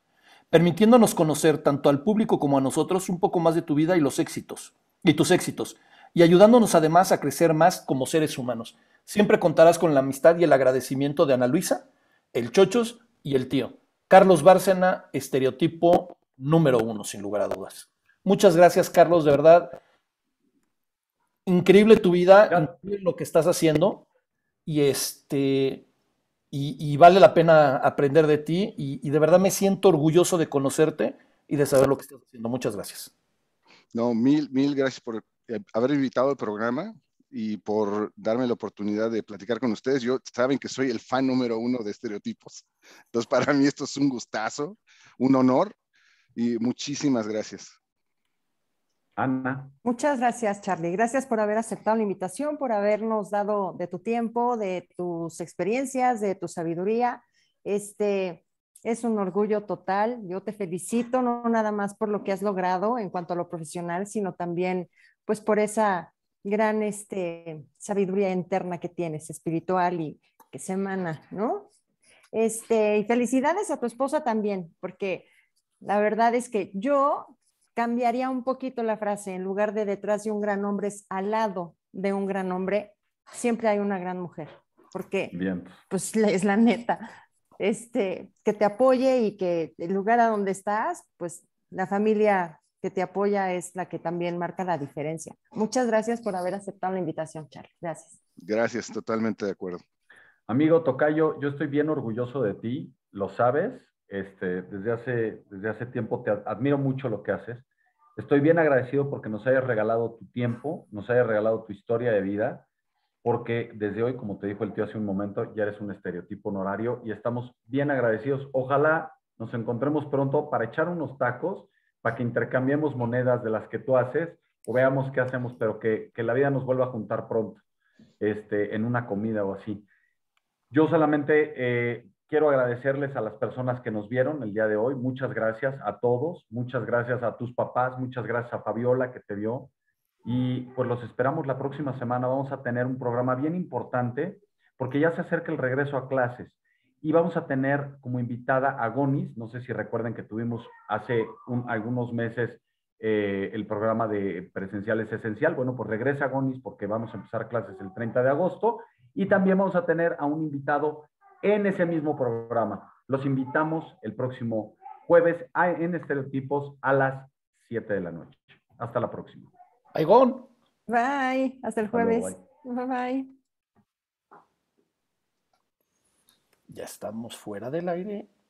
permitiéndonos conocer tanto al público como a nosotros un poco más de tu vida y los éxitos, y tus éxitos, y ayudándonos además a crecer más como seres humanos. Siempre contarás con la amistad y el agradecimiento de Ana Luisa, el Chochos y el tío. Carlos Bárcena, estereotipo número uno, sin lugar a dudas. Muchas gracias, Carlos, de verdad. Increíble tu vida, increíble lo que estás haciendo y este y, vale la pena aprender de ti y, de verdad me siento orgulloso de conocerte y de saber lo que estás haciendo. Muchas gracias. No, mil, mil gracias por eh, haber invitado al programa y por darme la oportunidad de platicar con ustedes. Yo saben que soy el fan número uno de estereotipos. Entonces, para mí esto es un gustazo, un honor y muchísimas gracias. Ana. Muchas gracias, Charlie. Gracias por haber aceptado la invitación, por habernos dado de tu tiempo, de tus experiencias, de tu sabiduría. Este es un orgullo total. Yo te felicito no nada más por lo que has logrado en cuanto a lo profesional, sino también pues por esa gran este, sabiduría interna que tienes, espiritual y que semana, ¿no? Este, y felicidades a tu esposa también, porque la verdad es que yo cambiaría un poquito la frase, en lugar de detrás de un gran hombre es al lado de un gran hombre, siempre hay una gran mujer, porque Bien. pues es la neta, este, que te apoye y que el lugar a donde estás, pues la familia que te apoya es la que también marca la diferencia. Muchas gracias por haber aceptado la invitación, Charles. Gracias. Gracias, totalmente de acuerdo. Amigo Tocayo, yo estoy bien orgulloso de ti, lo sabes, este, desde, hace, desde hace tiempo te admiro mucho lo que haces. Estoy bien agradecido porque nos hayas regalado tu tiempo, nos hayas regalado tu historia de vida, porque desde hoy, como te dijo el tío hace un momento, ya eres un estereotipo honorario y estamos bien agradecidos. Ojalá nos encontremos pronto para echar unos tacos, para que intercambiemos monedas de las que tú haces o veamos qué hacemos, pero que, la vida nos vuelva a juntar pronto, este, en una comida o así. Yo solamente eh, quiero agradecerles a las personas que nos vieron el día de hoy. Muchas gracias a todos, muchas gracias a tus papás, muchas gracias a Fabiola que te vio. Y pues los esperamos la próxima semana. Vamos a tener un programa bien importante porque ya se acerca el regreso a clases y vamos a tener como invitada a Gonis. No sé si recuerden que tuvimos hace algunos meses eh, el programa de presenciales esencial. Bueno, pues regresa Gonis porque vamos a empezar clases el 30 de agosto y también vamos a tener a un invitado en ese mismo programa. Los invitamos el próximo jueves en Estereotipos a las 7 de la noche. Hasta la próxima. Bye, Gon. Bye. Hasta el jueves. bye bye. Ya estamos fuera del aire.